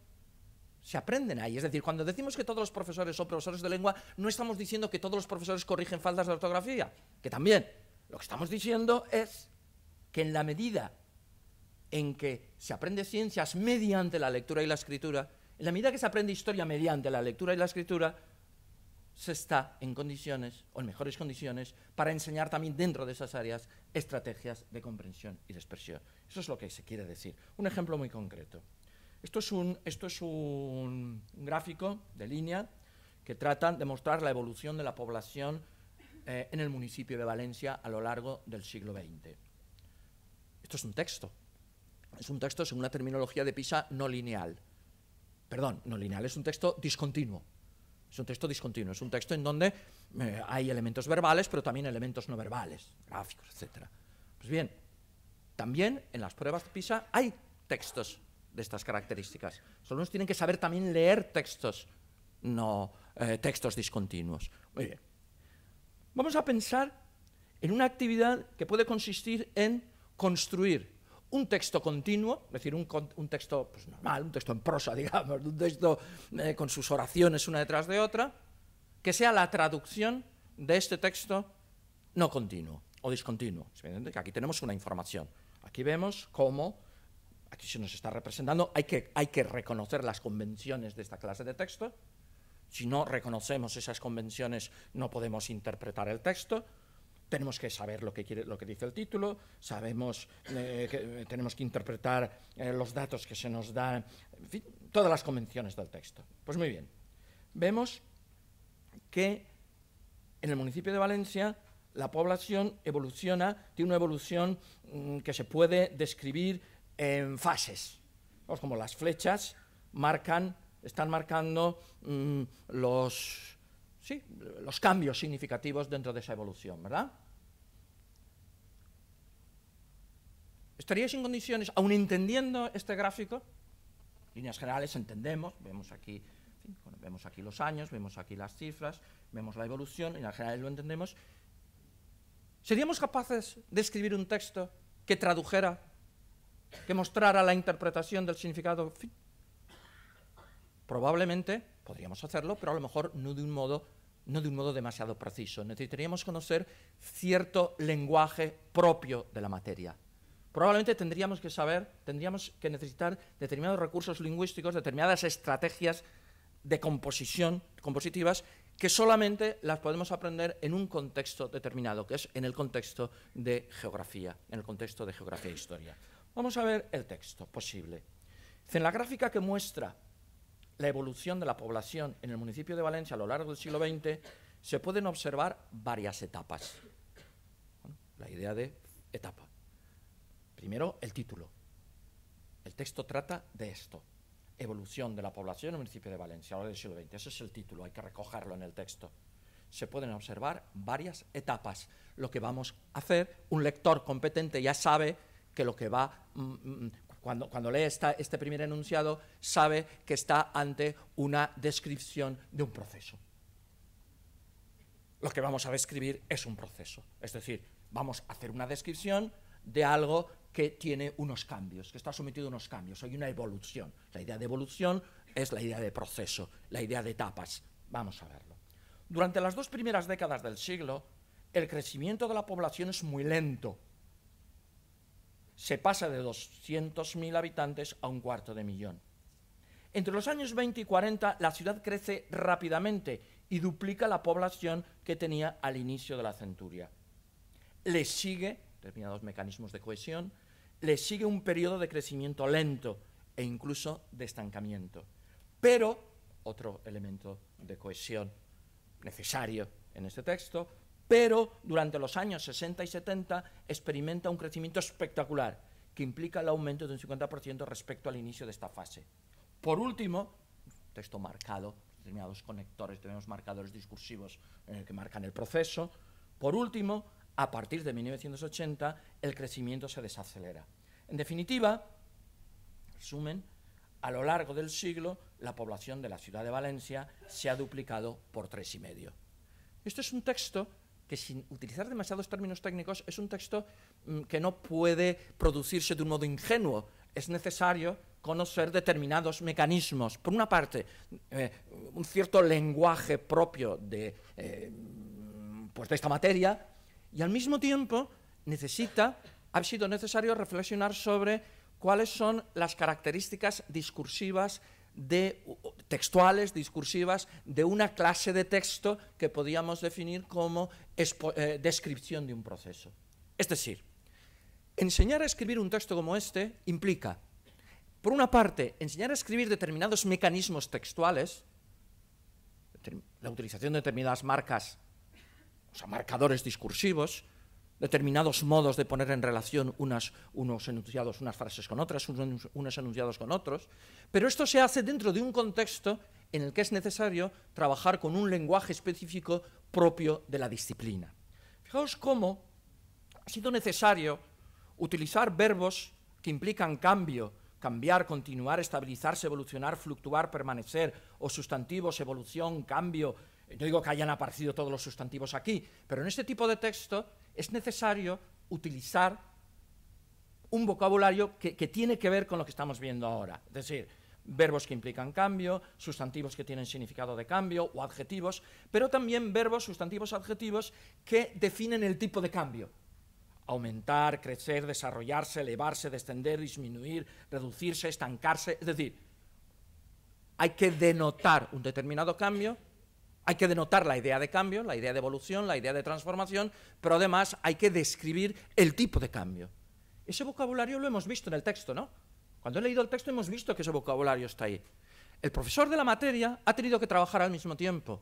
se aprenden ahí. Es decir, cuando decimos que todos los profesores son profesores de lengua, no estamos diciendo que todos los profesores corrigen faltas de ortografía, que también. Lo que estamos diciendo es que en la medida en que se aprende ciencias mediante la lectura y la escritura, en la medida que se aprende historia mediante la lectura y la escritura, se está en condiciones o en mejores condiciones para enseñar también dentro de esas áreas estrategias de comprensión y de expresión. Eso es lo que se quiere decir. Un ejemplo muy concreto. Esto es un, gráfico de línea que trata de mostrar la evolución de la población eh, en el municipio de Valencia a lo largo del siglo XX. Esto es un texto. Es un texto según la terminología de PISA no lineal. Perdón, no lineal, es un texto discontinuo es un texto discontinuo, es un texto en donde eh, hay elementos verbales, pero también elementos no verbales, gráficos, etc. Pues bien, también en las pruebas de PISA hay textos de estas características. Los alumnos tienen que saber también leer textos, no eh, textos discontinuos. Muy bien. Vamos a pensar en una actividad que puede consistir en construir un texto continuo, es decir, un, texto pues, normal, un texto en prosa, (laughs) digamos, un texto eh, con sus oraciones una detrás de otra, que sea la traducción de este texto no continuo o discontinuo. Que aquí tenemos una información. Aquí vemos cómo, aquí se nos está representando, hay que, hay que reconocer las convenciones de esta clase de texto. Si no reconocemos esas convenciones, no podemos interpretar el texto tenemos que saber lo que, dice el título, sabemos, eh, eh, tenemos que interpretar eh, los datos que se nos dan, todas las convenciones del texto. Pues muy bien, vemos que en el municipio de Valencia la población evoluciona, tiene una evolución mm, que se puede describir en fases, Vamos, como las flechas marcan, están marcando mm, los sí, los cambios significativos dentro de esa evolución, ¿verdad? ¿Estaríais en condiciones, aun entendiendo este gráfico? Líneas generales entendemos, vemos aquí, vemos aquí los años, vemos aquí las cifras, vemos la evolución, en generales lo entendemos. ¿Seríamos capaces de escribir un texto que tradujera, que mostrara la interpretación del significado? Probablemente podríamos hacerlo, pero a lo mejor no de un modo no de un modo demasiado preciso. Necesitaríamos conocer cierto lenguaje propio de la materia. Probablemente tendríamos que saber, tendríamos que necesitar determinados recursos lingüísticos, determinadas estrategias de composición, compositivas, que solamente las podemos aprender en un contexto determinado, que es en el contexto de geografía, en el contexto de geografía e historia. Vamos a ver el texto posible. En la gráfica que muestra la evolución de la población en el municipio de Valencia a lo largo del siglo XX, se pueden observar varias etapas. la idea de etapa. Primero, el título. El texto trata de esto, evolución de la población en el municipio de Valencia a lo largo del siglo XX. Ese es el título, hay que recogerlo en el texto. Se pueden observar varias etapas. Lo que vamos a hacer, un lector competente ya sabe que lo que va mm, mm, cuando, lee este primer enunciado, sabe que está ante una descripción de un proceso. Lo que vamos a describir es un proceso, es decir, vamos a hacer una descripción de algo que tiene unos cambios, que está sometido a unos cambios, hay una evolución. La idea de evolución es la idea de proceso, la idea de etapas. Vamos a verlo. Durante las dos primeras décadas del siglo, el crecimiento de la población es muy lento se pasa de 200.000 habitantes a un cuarto de millón. Entre los años 20 y 40 la ciudad crece rápidamente y duplica la población que tenía al inicio de la centuria. Le sigue, determinados mecanismos de cohesión, le sigue un periodo de crecimiento lento e incluso de estancamiento. Pero, otro elemento de cohesión necesario en este texto, pero durante los años 60 y 70 experimenta un crecimiento espectacular que implica el aumento de un 50% respecto al inicio de esta fase. Por último, texto marcado, determinados conectores, tenemos marcadores discursivos el que marcan el proceso. Por último, a partir de 1980 el crecimiento se desacelera. En definitiva, resumen, a lo largo del siglo la población de la ciudad de Valencia se ha duplicado por tres y medio. Este es un texto que sin utilizar demasiados términos técnicos es un texto mm, que no puede producirse de un modo ingenuo. Es necesario conocer determinados mecanismos. Por una parte, eh, un cierto lenguaje propio de, eh, pues de esta materia y al mismo tiempo necesita, ha sido necesario reflexionar sobre cuáles son las características discursivas de, textuales, discursivas, de una clase de texto que podíamos definir como eh, descripción de un proceso. Es decir, enseñar a escribir un texto como este implica, por una parte, enseñar a escribir determinados mecanismos textuales, la utilización de determinadas marcas, o sea, marcadores discursivos, determinados modos de poner en relación unos enunciados, unas frases con otras, unos, unos enunciados con otros, pero esto se hace dentro de un contexto en el que es necesario trabajar con un lenguaje específico propio de la disciplina. Fijaos cómo ha sido necesario utilizar verbos que implican cambio, cambiar, continuar, estabilizarse, evolucionar, fluctuar, permanecer, o sustantivos, evolución, cambio. No digo que hayan aparecido todos los sustantivos aquí, pero en este tipo de texto es necesario utilizar un vocabulario que, tiene que ver con lo que estamos viendo ahora. Es decir, verbos que implican cambio, sustantivos que tienen significado de cambio o adjetivos, pero también verbos, sustantivos, adjetivos que definen el tipo de cambio. Aumentar, crecer, desarrollarse, elevarse, descender, disminuir, reducirse, estancarse. Es decir, hay que denotar un determinado cambio hay que denotar la idea de cambio, la idea de evolución, la idea de transformación, pero además hay que describir el tipo de cambio. Ese vocabulario lo hemos visto en el texto, ¿no? Cuando he leído el texto hemos visto que ese vocabulario está ahí. El profesor de la materia ha tenido que trabajar al mismo tiempo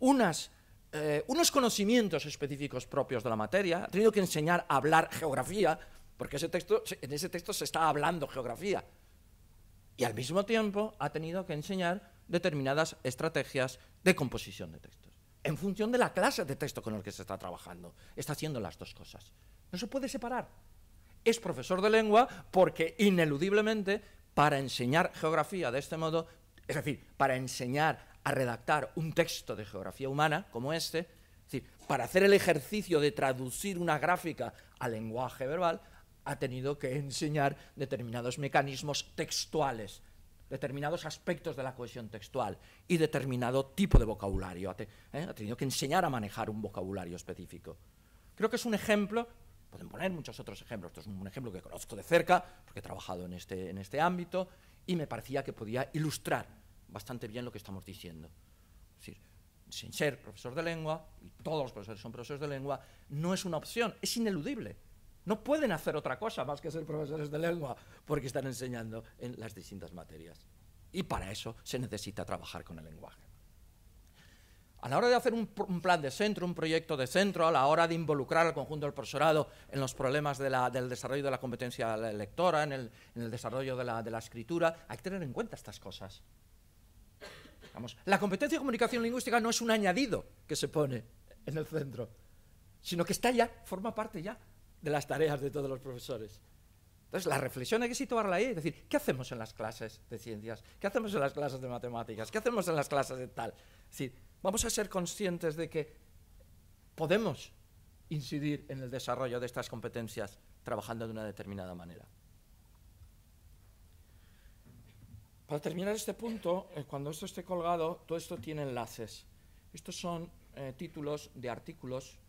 unas, eh, unos conocimientos específicos propios de la materia, ha tenido que enseñar a hablar geografía, porque ese texto, en ese texto se está hablando geografía, y al mismo tiempo ha tenido que enseñar determinadas estrategias de composición de textos, en función de la clase de texto con el que se está trabajando. Está haciendo las dos cosas. No se puede separar. Es profesor de lengua porque ineludiblemente para enseñar geografía de este modo, es decir, para enseñar a redactar un texto de geografía humana como este, es decir, para hacer el ejercicio de traducir una gráfica al lenguaje verbal, ha tenido que enseñar determinados mecanismos textuales determinados aspectos de la cohesión textual y determinado tipo de vocabulario. ¿eh? Ha, tenido que enseñar a manejar un vocabulario específico. Creo que es un ejemplo, pueden poner muchos otros ejemplos, esto es un ejemplo que conozco de cerca, porque he trabajado en este, en este ámbito, y me parecía que podía ilustrar bastante bien lo que estamos diciendo. Es decir, sin ser profesor de lengua, y todos los profesores son profesores de lengua, no es una opción, es ineludible no pueden hacer otra cosa más que ser profesores de lengua porque están enseñando en las distintas materias. Y para eso se necesita trabajar con el lenguaje. A la hora de hacer un, plan de centro, un proyecto de centro, a la hora de involucrar al conjunto del profesorado en los problemas del desarrollo de la competencia lectora, en el, desarrollo de la, escritura, hay que tener en cuenta estas cosas. la competencia de comunicación lingüística no es un añadido que se pone en el centro, sino que está ya, forma parte ya de las tareas de todos los profesores. Entonces, la reflexión hay que situarla ahí, es decir, ¿qué hacemos en las clases de ciencias? ¿Qué hacemos en las clases de matemáticas? ¿Qué hacemos en las clases de tal? Es decir, vamos a ser conscientes de que podemos incidir en el desarrollo de estas competencias trabajando de una determinada manera. Para terminar este punto, eh, cuando esto esté colgado, todo esto tiene enlaces. Estos son eh, títulos de artículos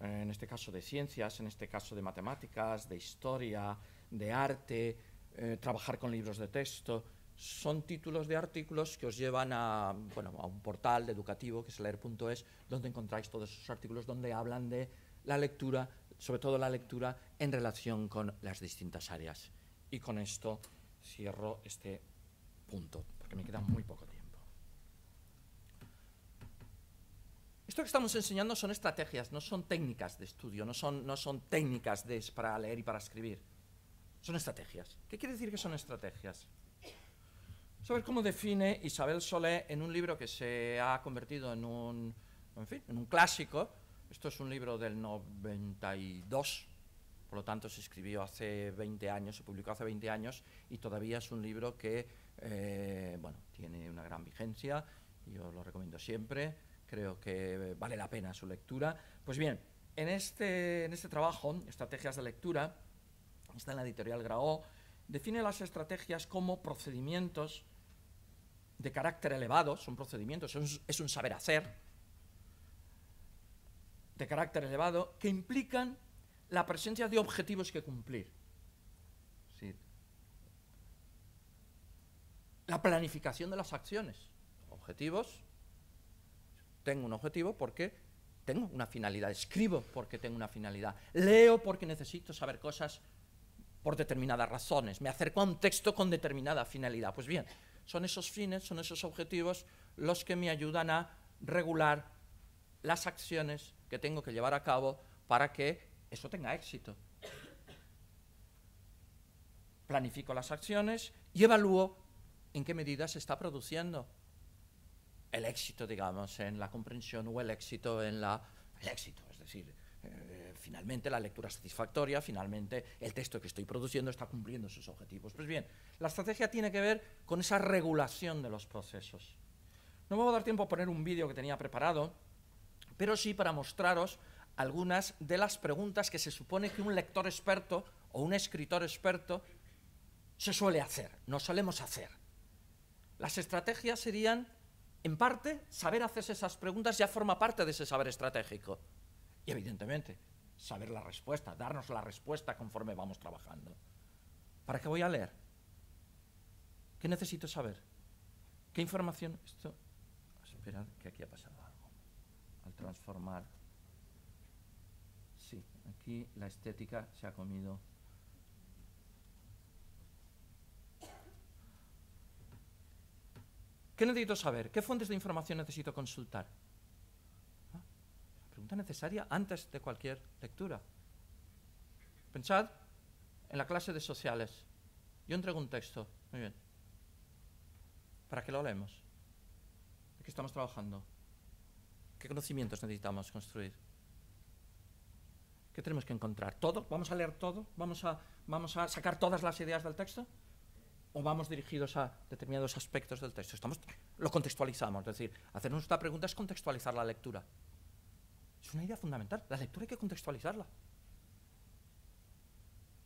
en este caso de ciencias, en este caso de matemáticas, de historia, de arte, eh, trabajar con libros de texto. Son títulos de artículos que os llevan a, a un portal educativo que es leer.es, donde encontráis todos esos artículos donde hablan de la lectura, sobre todo la lectura en relación con las distintas áreas. Y con esto cierro este punto, porque me queda muy poco tiempo. Esto que estamos enseñando son estrategias, no son técnicas de estudio, no son, no son técnicas de, para leer y para escribir. Son estrategias. ¿Qué quiere decir que son estrategias? Saber cómo define Isabel Solé en un libro que se ha convertido en un, en fin, en un clásico. Esto es un libro del 92, por lo tanto se escribió hace 20 años, se publicó hace 20 años y todavía es un libro que eh, bueno, tiene una gran vigencia, yo lo recomiendo siempre creo que vale la pena su lectura. Pues bien, en este, en este trabajo, Estrategias de Lectura, está en la editorial Grao, define las estrategias como procedimientos de carácter elevado, son procedimientos, es un saber hacer, de carácter elevado, que implican la presencia de objetivos que cumplir. La planificación de las acciones, objetivos, tengo un objetivo porque tengo una finalidad, escribo porque tengo una finalidad, leo porque necesito saber cosas por determinadas razones, me acerco a un texto con determinada finalidad. Pues bien, son esos fines, son esos objetivos los que me ayudan a regular las acciones que tengo que llevar a cabo para que eso tenga éxito. Planifico las acciones y evalúo en qué medida se está produciendo el éxito, digamos, en la comprensión o el éxito en la... El éxito, es decir, eh, finalmente la lectura satisfactoria, finalmente el texto que estoy produciendo está cumpliendo sus objetivos. Pues bien, la estrategia tiene que ver con esa regulación de los procesos. No me voy a dar tiempo a poner un vídeo que tenía preparado, pero sí para mostraros algunas de las preguntas que se supone que un lector experto o un escritor experto se suele hacer, no solemos hacer. Las estrategias serían en parte, saber hacerse esas preguntas ya forma parte de ese saber estratégico. Y evidentemente, saber la respuesta, darnos la respuesta conforme vamos trabajando. ¿Para qué voy a leer? ¿Qué necesito saber? ¿Qué información? Esto. Esperad, que aquí ha pasado algo. Al transformar. Sí, aquí la estética se ha comido ¿Qué necesito saber? ¿Qué fuentes de información necesito consultar? Ah, la Pregunta necesaria antes de cualquier lectura. Pensad en la clase de sociales. Yo entrego un texto. Muy bien. ¿Para qué lo leemos? ¿De qué estamos trabajando? ¿Qué conocimientos necesitamos construir? ¿Qué tenemos que encontrar? ¿Todo? ¿Vamos a leer todo? ¿Vamos a, ¿Vamos a sacar todas las ideas del texto? o vamos dirigidos a determinados aspectos del texto. lo contextualizamos, es decir, hacernos esta pregunta es contextualizar la lectura. Es una idea fundamental, la lectura hay que contextualizarla.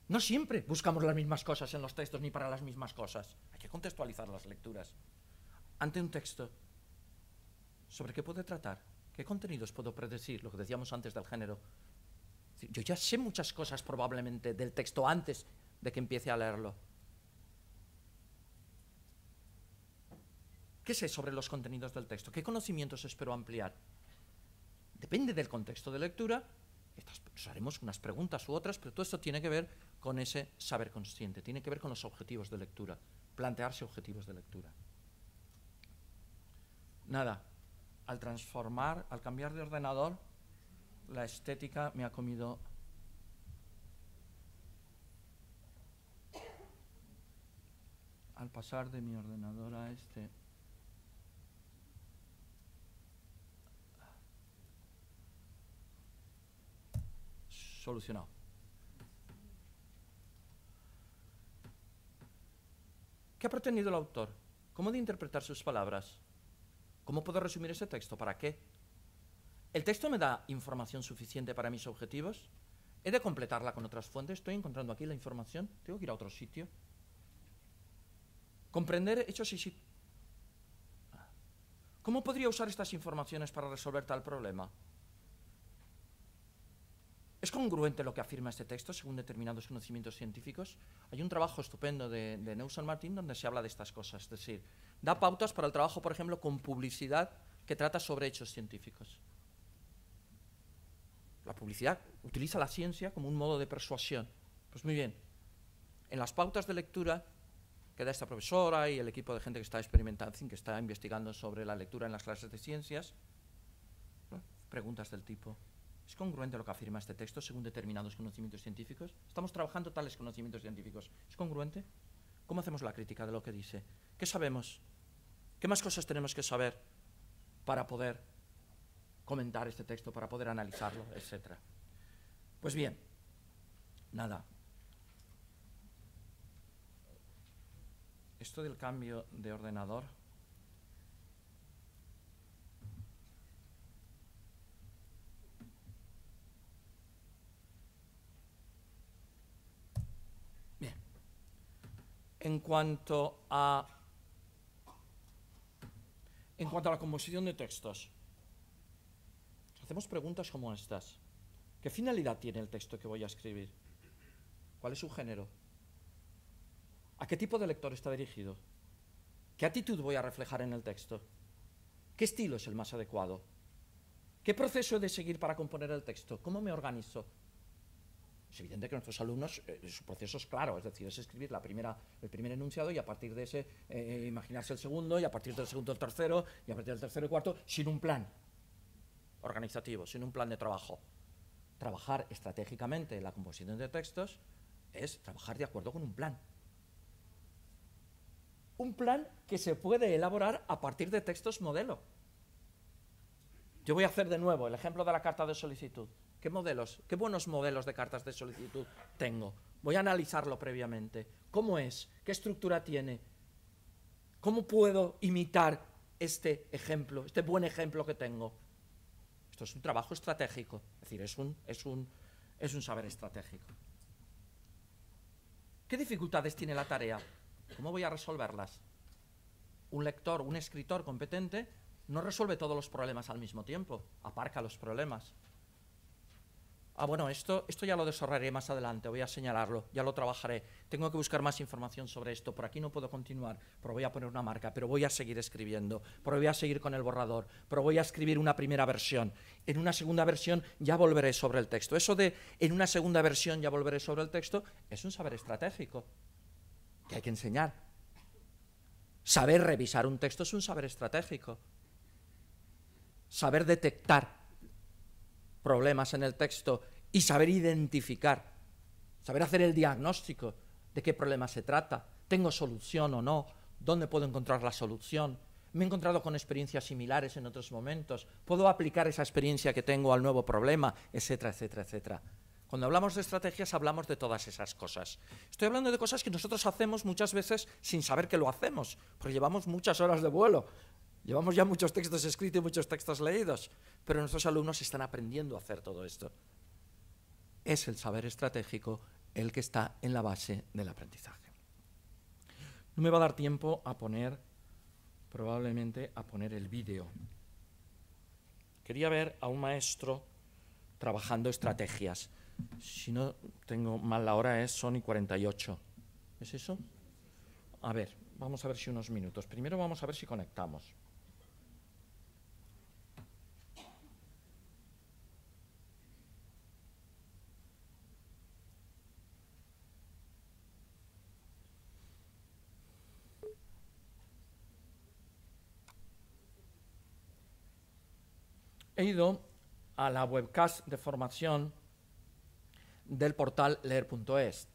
No siempre buscamos las mismas cosas en los textos ni para las mismas cosas. Hay que contextualizar las lecturas. Ante un texto, ¿sobre qué puede tratar? ¿Qué contenidos puedo predecir? Lo que decíamos antes del género. Yo ya sé muchas cosas probablemente del texto antes de que empiece a leerlo ¿Qué sé sobre los contenidos del texto? ¿Qué conocimientos espero ampliar? Depende del contexto de lectura, estas, haremos unas preguntas u otras, pero todo esto tiene que ver con ese saber consciente, tiene que ver con los objetivos de lectura, plantearse objetivos de lectura. Nada, al transformar, al cambiar de ordenador, la estética me ha comido al pasar de mi ordenador a este solucionado. ¿Qué ha pretendido el autor? ¿Cómo de interpretar sus palabras? ¿Cómo puedo resumir ese texto? ¿Para qué? ¿El texto me da información suficiente para mis objetivos? ¿He de completarla con otras fuentes? ¿Estoy encontrando aquí la información? ¿Tengo que ir a otro sitio? Comprender hechos y sí. Ah. ¿Cómo podría usar estas informaciones para resolver tal problema? ¿Es congruente lo que afirma este texto según determinados conocimientos científicos? Hay un trabajo estupendo de, de Nelson Martin donde se habla de estas cosas, es decir, da pautas para el trabajo, por ejemplo, con publicidad que trata sobre hechos científicos. La publicidad utiliza la ciencia como un modo de persuasión. Pues muy bien, en las pautas de lectura que da esta profesora y el equipo de gente que está experimentando, que está investigando sobre la lectura en las clases de ciencias, preguntas del tipo, ¿Es congruente lo que afirma este texto según determinados conocimientos científicos? ¿Estamos trabajando tales conocimientos científicos? ¿Es congruente? ¿Cómo hacemos la crítica de lo que dice? ¿Qué sabemos? ¿Qué más cosas tenemos que saber para poder comentar este texto, para poder analizarlo, etcétera? Pues bien, nada. Esto del cambio de ordenador en cuanto a, en cuanto a la composición de textos. Hacemos preguntas como estas. ¿Qué finalidad tiene el texto que voy a escribir? ¿Cuál es su género? ¿A qué tipo de lector está dirigido? ¿Qué actitud voy a reflejar en el texto? ¿Qué estilo es el más adecuado? ¿Qué proceso he de seguir para componer el texto? ¿Cómo me organizo? es evidente que nuestros alumnos, eh, su proceso es claro, es decir, es escribir la primera, el primer enunciado y a partir de ese eh, imaginarse el segundo y a partir del segundo el tercero y a partir del tercero el cuarto, sin un plan organizativo, sin un plan de trabajo. Trabajar estratégicamente la composición de textos es trabajar de acuerdo con un plan. Un plan que se puede elaborar a partir de textos modelo. Yo voy a hacer de nuevo el ejemplo de la carta de solicitud. ¿Qué modelos, qué buenos modelos de cartas de solicitud tengo? Voy a analizarlo previamente. ¿Cómo es? ¿Qué estructura tiene? ¿Cómo puedo imitar este ejemplo, este buen ejemplo que tengo? Esto es un trabajo estratégico, es decir, es un saber estratégico. ¿Qué dificultades tiene la tarea? ¿Cómo voy a resolverlas? Un lector, un escritor competente no resuelve todos los problemas al mismo tiempo, aparca los problemas. Ah, bueno, esto, esto ya lo desarrollaré más adelante, voy a señalarlo, ya lo trabajaré. Tengo que buscar más información sobre esto, por aquí no puedo continuar, pero voy a poner una marca, pero voy a seguir escribiendo, pero voy a seguir con el borrador, pero voy a escribir una primera versión. En una segunda versión ya volveré sobre el texto. Eso de en una segunda versión ya volveré sobre el texto es un saber estratégico que hay que enseñar. Saber revisar un texto es un saber estratégico. Saber detectar problemas en el texto y saber identificar, saber hacer el diagnóstico de qué problema se trata, tengo solución o no, dónde puedo encontrar la solución. Me he encontrado con experiencias similares en otros momentos, puedo aplicar esa experiencia que tengo al nuevo problema, etcétera, etcétera, etcétera. Cuando hablamos de estrategias hablamos de todas esas cosas. Estoy hablando de cosas que nosotros hacemos muchas veces sin saber que lo hacemos, porque llevamos muchas horas de vuelo Llevamos ya muchos textos escritos y muchos textos leídos, pero nuestros alumnos están aprendiendo a hacer todo esto. Es el saber estratégico el que está en la base del aprendizaje. No me va a dar tiempo a poner, probablemente, a poner el vídeo. Quería ver a un maestro trabajando estrategias. Si no tengo mal la hora, es son y 48. ¿Es eso? A ver, vamos a ver si unos minutos. Primero vamos a ver si conectamos. he ido a la webcast de formación del portal leer.es.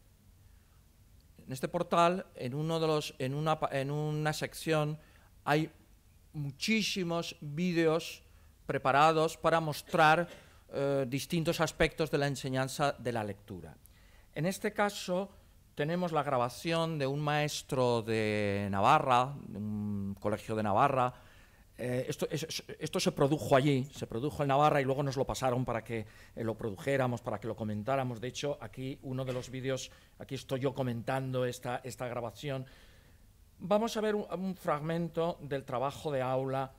En este portal, en, una, sección, hay muchísimos vídeos preparados para mostrar eh, distintos aspectos de la enseñanza de la lectura. En este caso, tenemos la grabación de un maestro de Navarra, de un colegio de Navarra, eh, esto, se produjo allí, se produjo en Navarra y luego nos lo pasaron para que eh, lo produjéramos, para que lo comentáramos. De hecho, aquí uno de los vídeos, aquí estoy yo comentando esta, grabación. Vamos a ver un, fragmento del trabajo de aula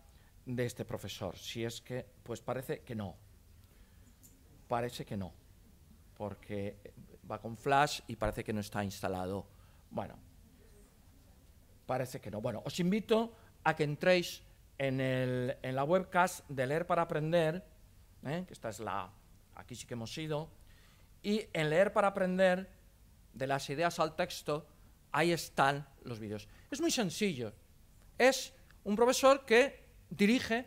de este profesor. Si es que, pues parece que no. Parece que no. Porque va con flash y parece que no está instalado. Bueno, parece que no. Bueno, os invito a que entréis en, el, en la webcast de Leer para Aprender, ¿eh? que esta es la, aquí sí que hemos ido, y en Leer para Aprender, de las ideas al texto, ahí están los vídeos. Es muy sencillo. Es un profesor que dirige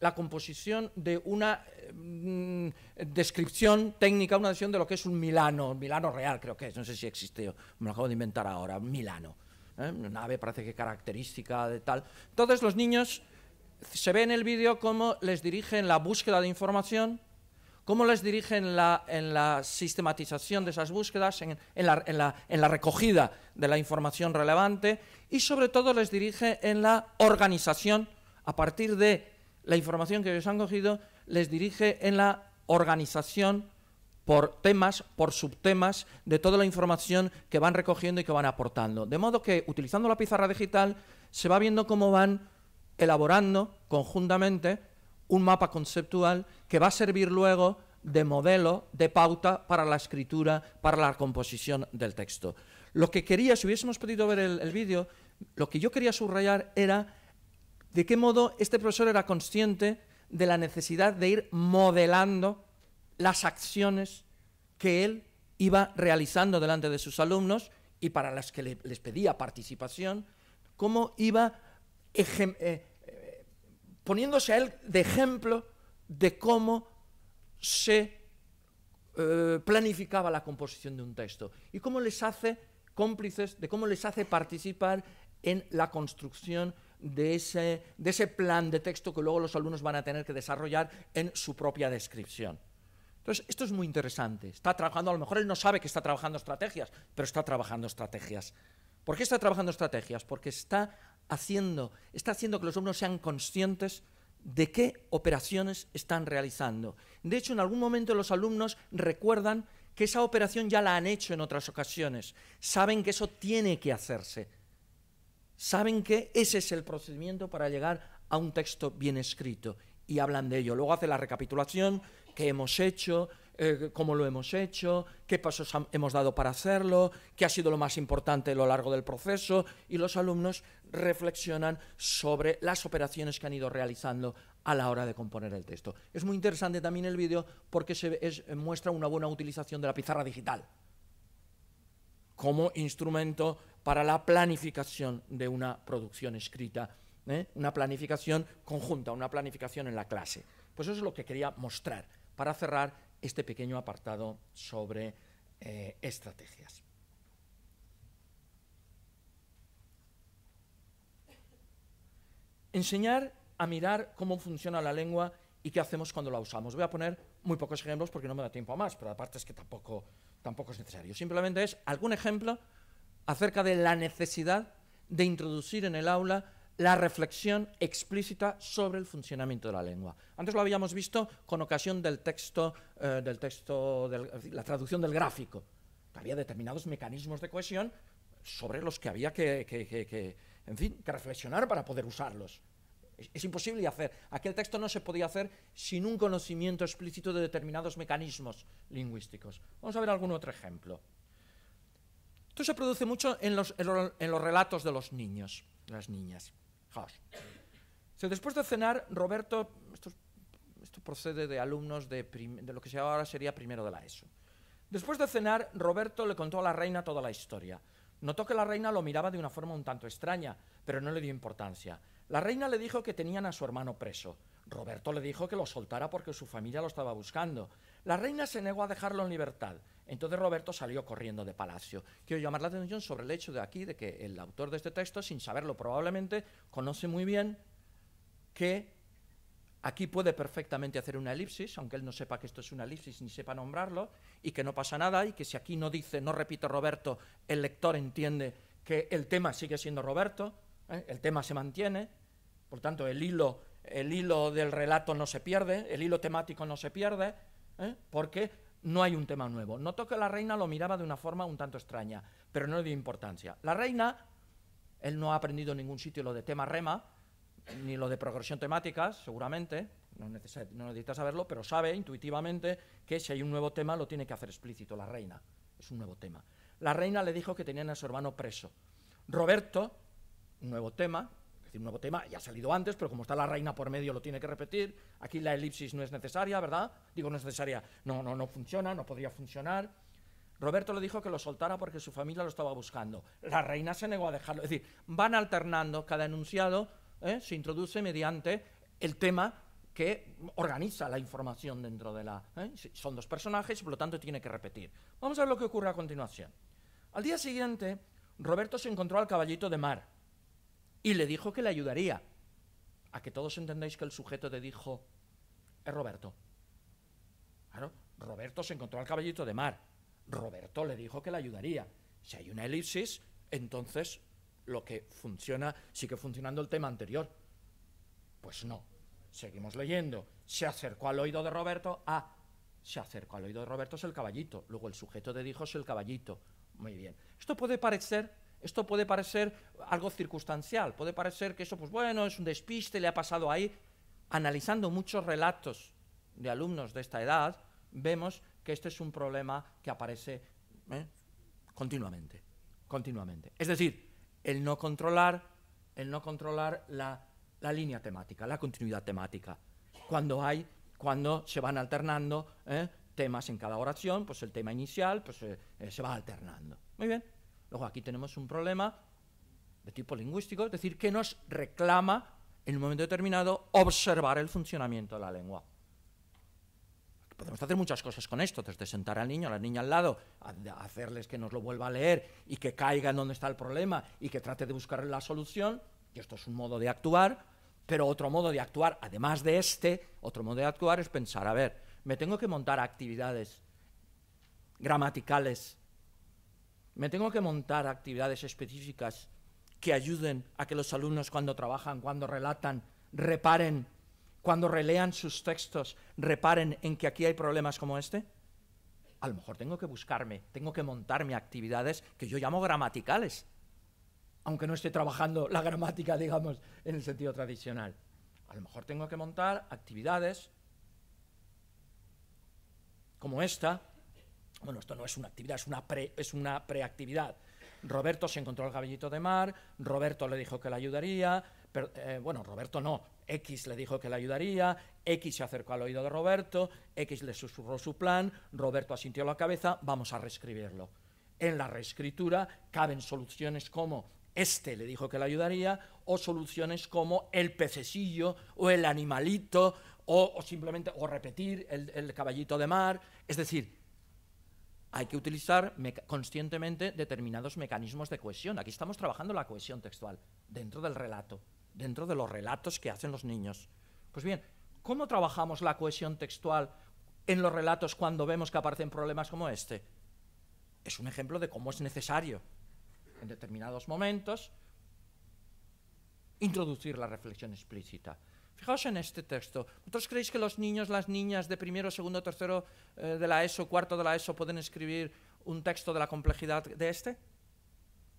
la composición de una mm, descripción técnica, una descripción de lo que es un Milano, Milano real creo que es, no sé si existe, me lo acabo de inventar ahora, Milano, ¿eh? una nave parece que característica de tal. Entonces los niños se ve en el vídeo cómo les dirigen la búsqueda de información, cómo les dirigen la, en la sistematización de esas búsquedas, en, la, en, la, recogida de la información relevante y sobre todo les dirige en la organización, a partir de la información que ellos han cogido, les dirige en la organización por temas, por subtemas de toda la información que van recogiendo y que van aportando. De modo que utilizando la pizarra digital se va viendo cómo van elaborando conjuntamente un mapa conceptual que va a servir luego de modelo, de pauta para la escritura, para la composición del texto. Lo que quería, si hubiésemos podido ver el, vídeo, lo que yo quería subrayar era de qué modo este profesor era consciente de la necesidad de ir modelando las acciones que él iba realizando delante de sus alumnos y para las que les pedía participación, cómo iba eh, poniéndose a él de ejemplo de cómo se eh, planificaba la composición de un texto y cómo les hace cómplices, de cómo les hace participar en la construcción de ese, de ese plan de texto que luego los alumnos van a tener que desarrollar en su propia descripción. Entonces, esto es muy interesante. Está trabajando, a lo mejor él no sabe que está trabajando estrategias, pero está trabajando estrategias. ¿Por qué está trabajando estrategias? Porque está haciendo, está haciendo que los alumnos sean conscientes de qué operaciones están realizando. De hecho, en algún momento los alumnos recuerdan que esa operación ya la han hecho en otras ocasiones, saben que eso tiene que hacerse, saben que ese es el procedimiento para llegar a un texto bien escrito y hablan de ello. Luego hace la recapitulación, qué hemos hecho, eh, cómo lo hemos hecho, qué pasos hemos dado para hacerlo, qué ha sido lo más importante a lo largo del proceso, y los alumnos reflexionan sobre las operaciones que han ido realizando a la hora de componer el texto. Es muy interesante también el vídeo porque se muestra una buena utilización de la pizarra digital como instrumento para la planificación de una producción escrita, ¿eh? una planificación conjunta, una planificación en la clase. Pues eso es lo que quería mostrar para cerrar este pequeño apartado sobre eh, estrategias. enseñar a mirar cómo funciona la lengua y qué hacemos cuando la usamos. Voy a poner muy pocos ejemplos porque no me da tiempo a más, pero aparte es que tampoco, tampoco es necesario. Simplemente es algún ejemplo acerca de la necesidad de introducir en el aula la reflexión explícita sobre el funcionamiento de la lengua. Antes lo habíamos visto con ocasión del texto, eh, del texto, de la traducción del gráfico. Había determinados mecanismos de cohesión sobre los que había que, que, que, en fin, que reflexionar para poder usarlos. Es, imposible hacer. Aquel texto no se podía hacer sin un conocimiento explícito de determinados mecanismos lingüísticos. Vamos a ver algún otro ejemplo. Esto se produce mucho en los, relatos de los niños, las niñas. después de cenar, Roberto, esto, procede de alumnos de, de lo que ahora sería primero de la ESO. Después de cenar, Roberto le contó a la reina toda la historia. Notó que la reina lo miraba de una forma un tanto extraña, pero no le dio importancia. La reina le dijo que tenían a su hermano preso. Roberto le dijo que lo soltara porque su familia lo estaba buscando. La reina se negó a dejarlo en libertad. Entonces Roberto salió corriendo de palacio. Quiero llamar la atención sobre el hecho de aquí, de que el autor de este texto, sin saberlo probablemente, conoce muy bien que aquí puede perfectamente hacer una elipsis, aunque él no sepa que esto es una elipsis ni sepa nombrarlo, y que no pasa nada y que si aquí no dice, no repite Roberto, el lector entiende que el tema sigue siendo Roberto, ¿eh? el tema se mantiene, por tanto el hilo, el hilo del relato no se pierde, el hilo temático no se pierde, ¿eh? porque no hay un tema nuevo. Noto que la reina lo miraba de una forma un tanto extraña, pero no le dio importancia. La reina, él no ha aprendido ningún sitio lo de tema rema, ni lo de progresión temática, seguramente, no, necesita saberlo, pero sabe intuitivamente que si hay un nuevo tema lo tiene que hacer explícito la reina. Es un nuevo tema. La reina le dijo que tenían a su hermano preso. Roberto, nuevo tema, es decir, un nuevo tema, ya ha salido antes, pero como está la reina por medio lo tiene que repetir. Aquí la elipsis no es necesaria, ¿verdad? Digo, no es necesaria, no, no, no funciona, no podría funcionar. Roberto le dijo que lo soltara porque su familia lo estaba buscando. La reina se negó a dejarlo. Es decir, van alternando, cada enunciado ¿eh? se introduce mediante el tema que organiza la información dentro de la... ¿eh? Son dos personajes, por lo tanto tiene que repetir. Vamos a ver lo que ocurre a continuación. Al día siguiente, Roberto se encontró al caballito de mar y le dijo que le ayudaría. A que todos entendáis que el sujeto te dijo, es Roberto. Claro, Roberto se encontró al caballito de mar. Roberto le dijo que le ayudaría. Si hay una elipsis, entonces lo que funciona sigue funcionando el tema anterior. Pues no, Seguimos leyendo. Se acercó al oído de Roberto. Ah, se acercó al oído de Roberto es el caballito. Luego el sujeto de dijo es el caballito. Muy bien. Esto puede parecer, esto puede parecer algo circunstancial. Puede parecer que eso, pues bueno, es un despiste, le ha pasado ahí. Analizando muchos relatos de alumnos de esta edad, vemos que este es un problema que aparece ¿eh? continuamente, continuamente. Es decir, el no controlar, el no controlar la la línea temática, la continuidad temática. Cuando hay, cuando se van alternando ¿eh? temas en cada oración, pues el tema inicial pues, eh, eh, se va alternando. Muy bien. Luego aquí tenemos un problema de tipo lingüístico, es decir, que nos reclama en un momento determinado observar el funcionamiento de la lengua. Podemos hacer muchas cosas con esto, desde sentar al niño, a la niña al lado, hacerles que nos lo vuelva a leer y que caiga en donde está el problema y que trate de buscar la solución, y esto es un modo de actuar, pero otro modo de actuar, además de este, otro modo de actuar es pensar, a ver, me tengo que montar actividades gramaticales, me tengo que montar actividades específicas que ayuden a que los alumnos cuando trabajan, cuando relatan, reparen, cuando relean sus textos, reparen en que aquí hay problemas como este. A lo mejor tengo que buscarme, tengo que montarme actividades que yo llamo gramaticales, aunque no esté trabajando la gramática, digamos, en el sentido tradicional. A lo mejor tengo que montar actividades como esta. Bueno, esto no es una actividad, es una, preactividad. Roberto se encontró el caballito de mar, Roberto le dijo que le ayudaría, eh, bueno, Roberto no, X le dijo que le ayudaría, X se acercó al oído de Roberto, X le susurró su plan, Roberto asintió la cabeza, vamos a reescribirlo. En la reescritura caben soluciones como este le dijo que le ayudaría, o soluciones como el pececillo o el animalito, o, simplemente, o repetir el, el caballito de mar. Es decir, hay que utilizar conscientemente determinados mecanismos de cohesión. Aquí estamos trabajando la cohesión textual dentro del relato, dentro de los relatos que hacen los niños. Pues bien, ¿cómo trabajamos la cohesión textual en los relatos cuando vemos que aparecen problemas como este? Es un ejemplo de cómo es necesario en determinados momentos, introducir la reflexión explícita. Fijaos en este texto. ¿Vosotros creéis que los niños, las niñas de primero, segundo, tercero eh, de la ESO, cuarto de la ESO, pueden escribir un texto de la complejidad de este?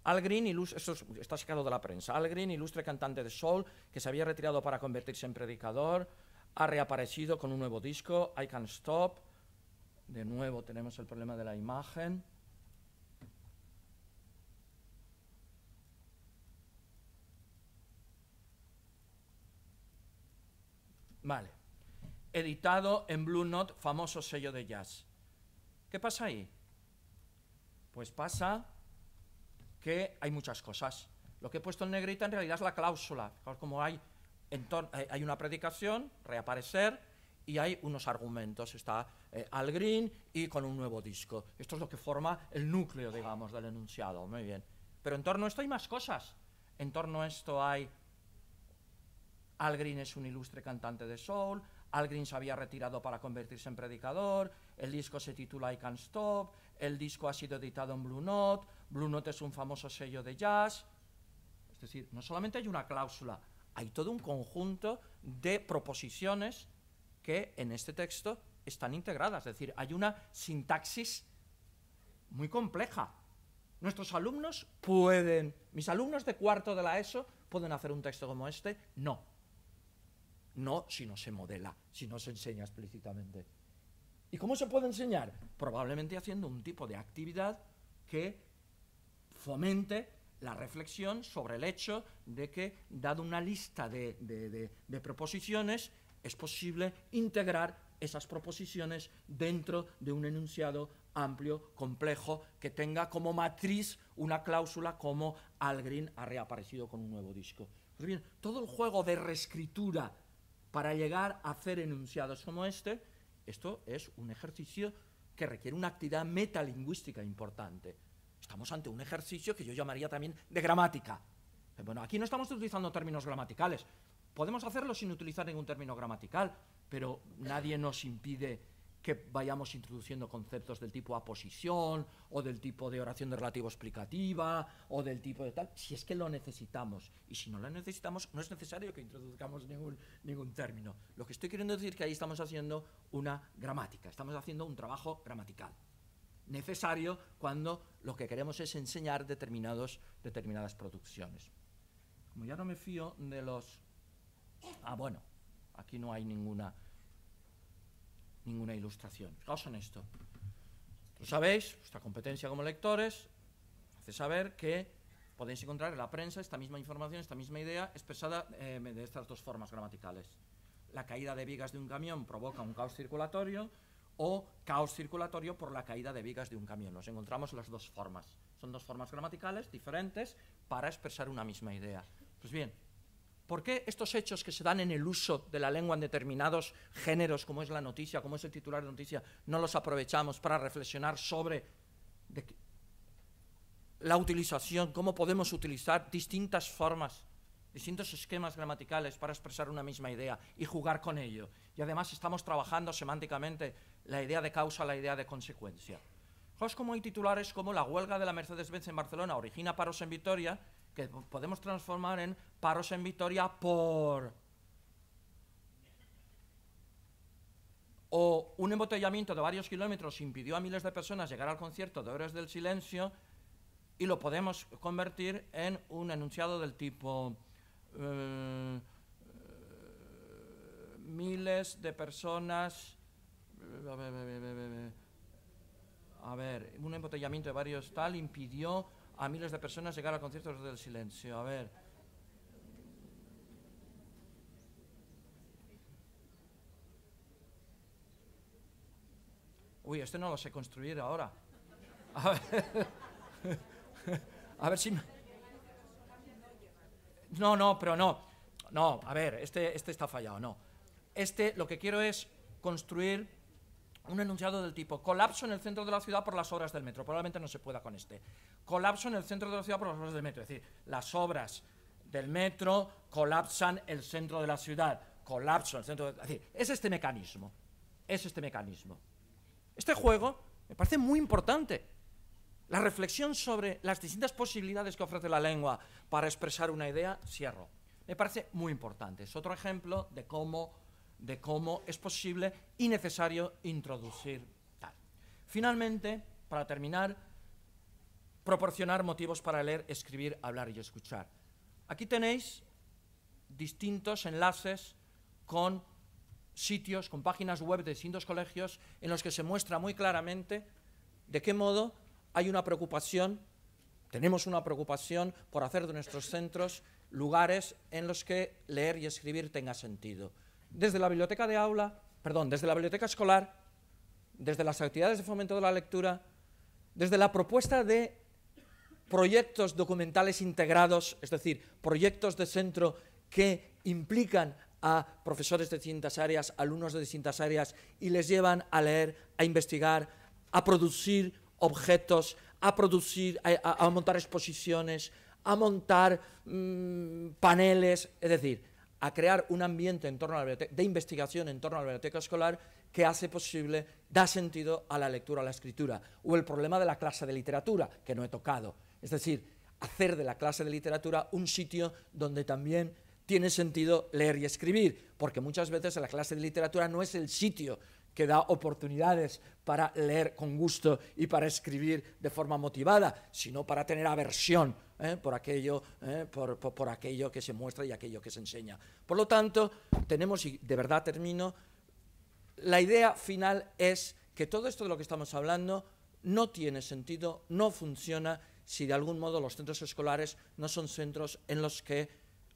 Al Green, ilustre, está sacado de la prensa, Al Green, ilustre cantante de soul, que se había retirado para convertirse en predicador, ha reaparecido con un nuevo disco, I can Stop. De nuevo tenemos el problema de la imagen. Vale. Editado en Blue Note, famoso sello de jazz. ¿Qué pasa ahí? Pues pasa que hay muchas cosas. Lo que he puesto en negrita en realidad es la cláusula. Como hay, eh, hay una predicación, reaparecer, y hay unos argumentos. Está eh, Al Green y con un nuevo disco. Esto es lo que forma el núcleo, digamos, del enunciado. Muy bien. Pero en torno a esto hay más cosas. En torno a esto hay al Green es un ilustre cantante de soul, Al Green se había retirado para convertirse en predicador, el disco se titula I Can't Stop, el disco ha sido editado en Blue Note, Blue Note es un famoso sello de jazz. Es decir, no solamente hay una cláusula, hay todo un conjunto de proposiciones que en este texto están integradas, es decir, hay una sintaxis muy compleja. Nuestros alumnos pueden, mis alumnos de cuarto de la ESO pueden hacer un texto como este, no, no si no se modela, si no se enseña explícitamente. ¿Y cómo se puede enseñar? Probablemente haciendo un tipo de actividad que fomente la reflexión sobre el hecho de que, dado una lista de, proposiciones, es posible integrar esas proposiciones dentro de un enunciado amplio, complejo, que tenga como matriz una cláusula como Al Green ha reaparecido con un nuevo disco. Pues todo el juego de reescritura para llegar a hacer enunciados como este, esto es un ejercicio que requiere una actividad metalingüística importante. Estamos ante un ejercicio que yo llamaría también de gramática. Eh, bueno, aquí no estamos utilizando términos gramaticales. Podemos hacerlo sin utilizar ningún término gramatical, pero nadie nos impide que vayamos introduciendo conceptos del tipo aposición o del tipo de oración de relativo explicativa o del tipo de tal, si es que lo necesitamos. Y si no lo necesitamos, no es necesario que introduzcamos ningún, ningún término. Lo que estoy queriendo decir es que ahí estamos haciendo una gramática, estamos haciendo un trabajo gramatical necesario cuando lo que queremos es enseñar determinados, determinadas producciones. Como ya no me fío de los... Ah, bueno, aquí no hay ninguna ninguna ilustración. Fijaos en esto. Lo sabéis, vuestra competencia como lectores hace saber que podéis encontrar en la prensa esta misma información, esta misma idea, expresada eh, de estas dos formas gramaticales. La caída de vigas de un camión provoca un caos circulatorio o caos circulatorio por la caída de vigas de un camión. Nos encontramos las dos formas. Son dos formas gramaticales diferentes para expresar una misma idea. Pues bien, ¿Por qué estos hechos que se dan en el uso de la lengua en determinados géneros, como es la noticia, como es el titular de noticia, no los aprovechamos para reflexionar sobre la utilización, cómo podemos utilizar distintas formas, distintos esquemas gramaticales para expresar una misma idea y jugar con ello? Y además estamos trabajando semánticamente la idea de causa, la idea de consecuencia. Cosas como hay titulares como la huelga de la Mercedes-Benz en Barcelona origina paros en Vitoria que podemos transformar en paros en victoria por... O un embotellamiento de varios kilómetros impidió a miles de personas llegar al concierto de horas del Silencio y lo podemos convertir en un enunciado del tipo... Eh, miles de personas. a ver, un embotellamiento de varios tal impidió a miles de personas llegar a conciertos del silencio. A ver. Uy, este no lo sé construir ahora. A ver, (laughs) a ver si... No, no, pero no. No, a ver, este, este está fallado, no. Este lo que quiero es construir un enunciado del tipo colapso en el centro de la ciudad por las horas del metro. Probablemente no se pueda con este colapso en el centro de la ciudad por las obras del metro. Es decir, las obras del metro colapsan el centro de la ciudad, colapso el centro de, Es decir, es este mecanismo, es este mecanismo. Este juego me parece muy importante. La reflexión sobre las distintas posibilidades que ofrece la lengua para expresar una idea, cierro. Me parece muy importante. Es otro ejemplo de cómo, de cómo es posible y necesario introducir tal. Finalmente, para terminar, proporcionar motivos para leer, escribir, hablar y escuchar. Aquí tenéis distintos enlaces con sitios, con páginas web de distintos colegios en los que se muestra muy claramente de qué modo hay una preocupación, tenemos una preocupación por hacer de nuestros centros lugares en los que leer y escribir tenga sentido. Desde la biblioteca de aula, perdón, desde la biblioteca escolar, desde las actividades de fomento de la lectura, desde la propuesta de proyectos documentales integrados, es decir, proyectos de centro que implican a profesores de distintas áreas, alumnos de distintas áreas, y les llevan a leer, a investigar, a producir objetos, a producir, a, montar exposiciones, a montar mm, paneles, es decir, a crear un ambiente en torno de investigación en torno a la biblioteca escolar que hace posible, da sentido a la lectura, a la escritura, o el problema de la clase de literatura, que no he tocado, es decir, hacer de la clase de literatura un sitio donde también tiene sentido leer y escribir, porque muchas veces la clase de literatura no es el sitio que da oportunidades para leer con gusto y para escribir de forma motivada, sino para tener aversión ¿eh? por, aquello, ¿eh? por, por, aquello que se muestra y aquello que se enseña. Por lo tanto, tenemos, y de verdad termino, la idea final es que todo esto de lo que estamos hablando no tiene sentido, no funciona si de algún modo los centros escolares no son centros en los que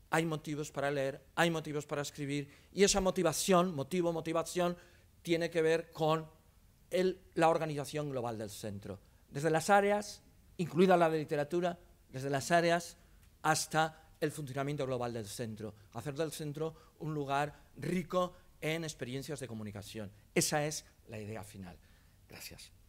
hay motivos para leer, hay motivos para escribir, y esa motivación, motivo, motivación, tiene que ver con la organización global del centro. Desde las áreas, incluida la de literatura, desde las áreas hasta el funcionamiento global del centro, hacer del centro un lugar rico en experiencias de comunicación. Esa es la idea final. Gracias.